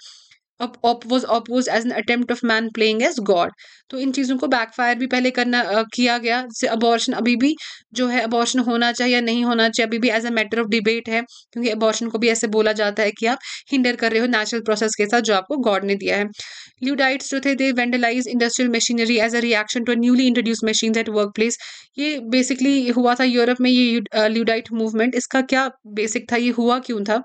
up was oppose as an attempt of man playing as God तो इन चीज़ों को बैकफायर भी पहले करना uh, किया गया जैसे अबॉर्शन अभी भी जो है अबॉर्शन होना चाहिए या नहीं होना चाहिए अभी भी as a matter of debate है क्योंकि अबॉर्शन को भी ऐसे बोला जाता है कि आप हिंडर कर रहे हो नेचुरल प्रोसेस के साथ जो आपको गॉड ने दिया है ल्यूडाइट्स जो थे they vandalise industrial machinery as a reaction to newly introduce machine at work place ये बेसिकली हुआ था यूरोप में ये ल्यूडाइट मूवमेंट इसका क्या बेसिक था ये हुआ क्यों था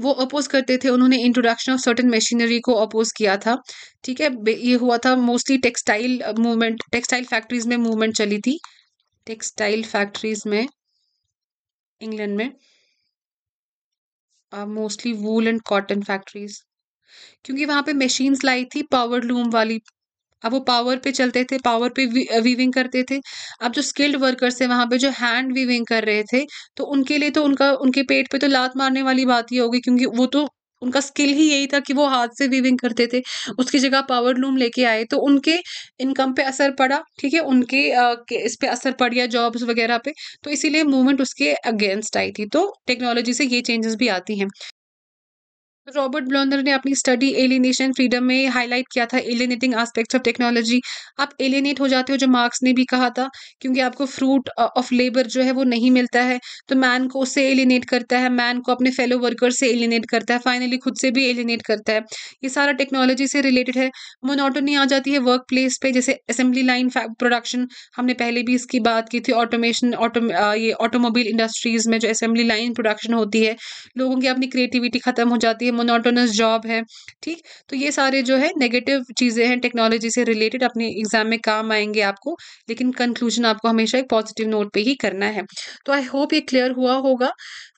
वो अपोज करते थे उन्होंने इंट्रोडक्शन ऑफ सर्टन मशीनरी को अपोज किया था ठीक है ये हुआ था mostly textile movement textile factories में मूवमेंट चली थी टेक्सटाइल फैक्ट्रीज में इंग्लैंड में mostly wool and cotton factories क्योंकि वहां पे मशीन्स लाई थी पावर लूम वाली अब वो पावर पे चलते थे पावर पे वीविंग uh, करते थे अब जो स्किल्ड वर्कर्स थे वहाँ पे जो हैंड वीविंग कर रहे थे तो उनके लिए तो उनका उनके पेट पे तो लात मारने वाली बात ही होगी क्योंकि वो तो उनका स्किल ही यही था कि वो हाथ से वीविंग करते थे उसकी जगह पावर लूम लेके आए तो उनके इनकम पे असर पड़ा ठीक है उनके uh, इस पे असर पड़ गया जॉब्स वगैरह पे तो इसीलिए मूवमेंट उसके अगेंस्ट आई थी तो टेक्नोलॉजी से ये चेंजेस भी आती हैं रॉबर्ट ब्लॉन्डर ने अपनी स्टडी एलिनेशन फ्रीडम में हाईलाइट किया था एलिनेटिंग एस्पेक्ट्स ऑफ टेक्नोलॉजी आप एलिनेट हो जाते हो जो मार्क्स ने भी कहा था क्योंकि आपको फ्रूट ऑफ लेबर जो है वो नहीं मिलता है तो मैन को उससे एलिनेट करता है मैन को अपने फेलो वर्कर से एलिनेट करता है फाइनली खुद से भी एलिनेट करता है ये सारा टेक्नोलॉजी से रिलेटेड है मोनोटोनी आ जाती है वर्क प्लेस पे जैसे असेंबली लाइन प्रोडक्शन हमने पहले भी इसकी बात की थी ऑटोमेशन ऑटो ये ऑटोमोबाइल इंडस्ट्रीज में जो असेंबली लाइन प्रोडक्शन होती है लोगों की अपनी क्रिएटिविटी खत्म हो जाती है मोनोटोनस जॉब है ठीक तो ये सारे जो है नेगेटिव चीज़ें हैं टेक्नोलॉजी से रिलेटेड अपने एग्जाम में काम आएंगे आपको लेकिन कंक्लूजन आपको हमेशा एक पॉजिटिव नोट पे ही करना है तो आई होप ये क्लियर हुआ होगा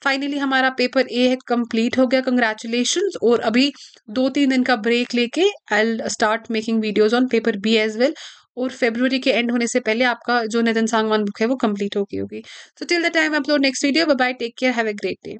फाइनली हमारा पेपर ए है कंप्लीट हो गया कंग्रेचुलेशन और अभी दो तीन दिन का ब्रेक लेके I'll start making videos on paper B as well और फेब्रुवरी के एंड होने से पहले आपका जो नितिन सांगवान बुक है वो कंप्लीट हो गई होगी तो till the time upload next video bye take care have a great day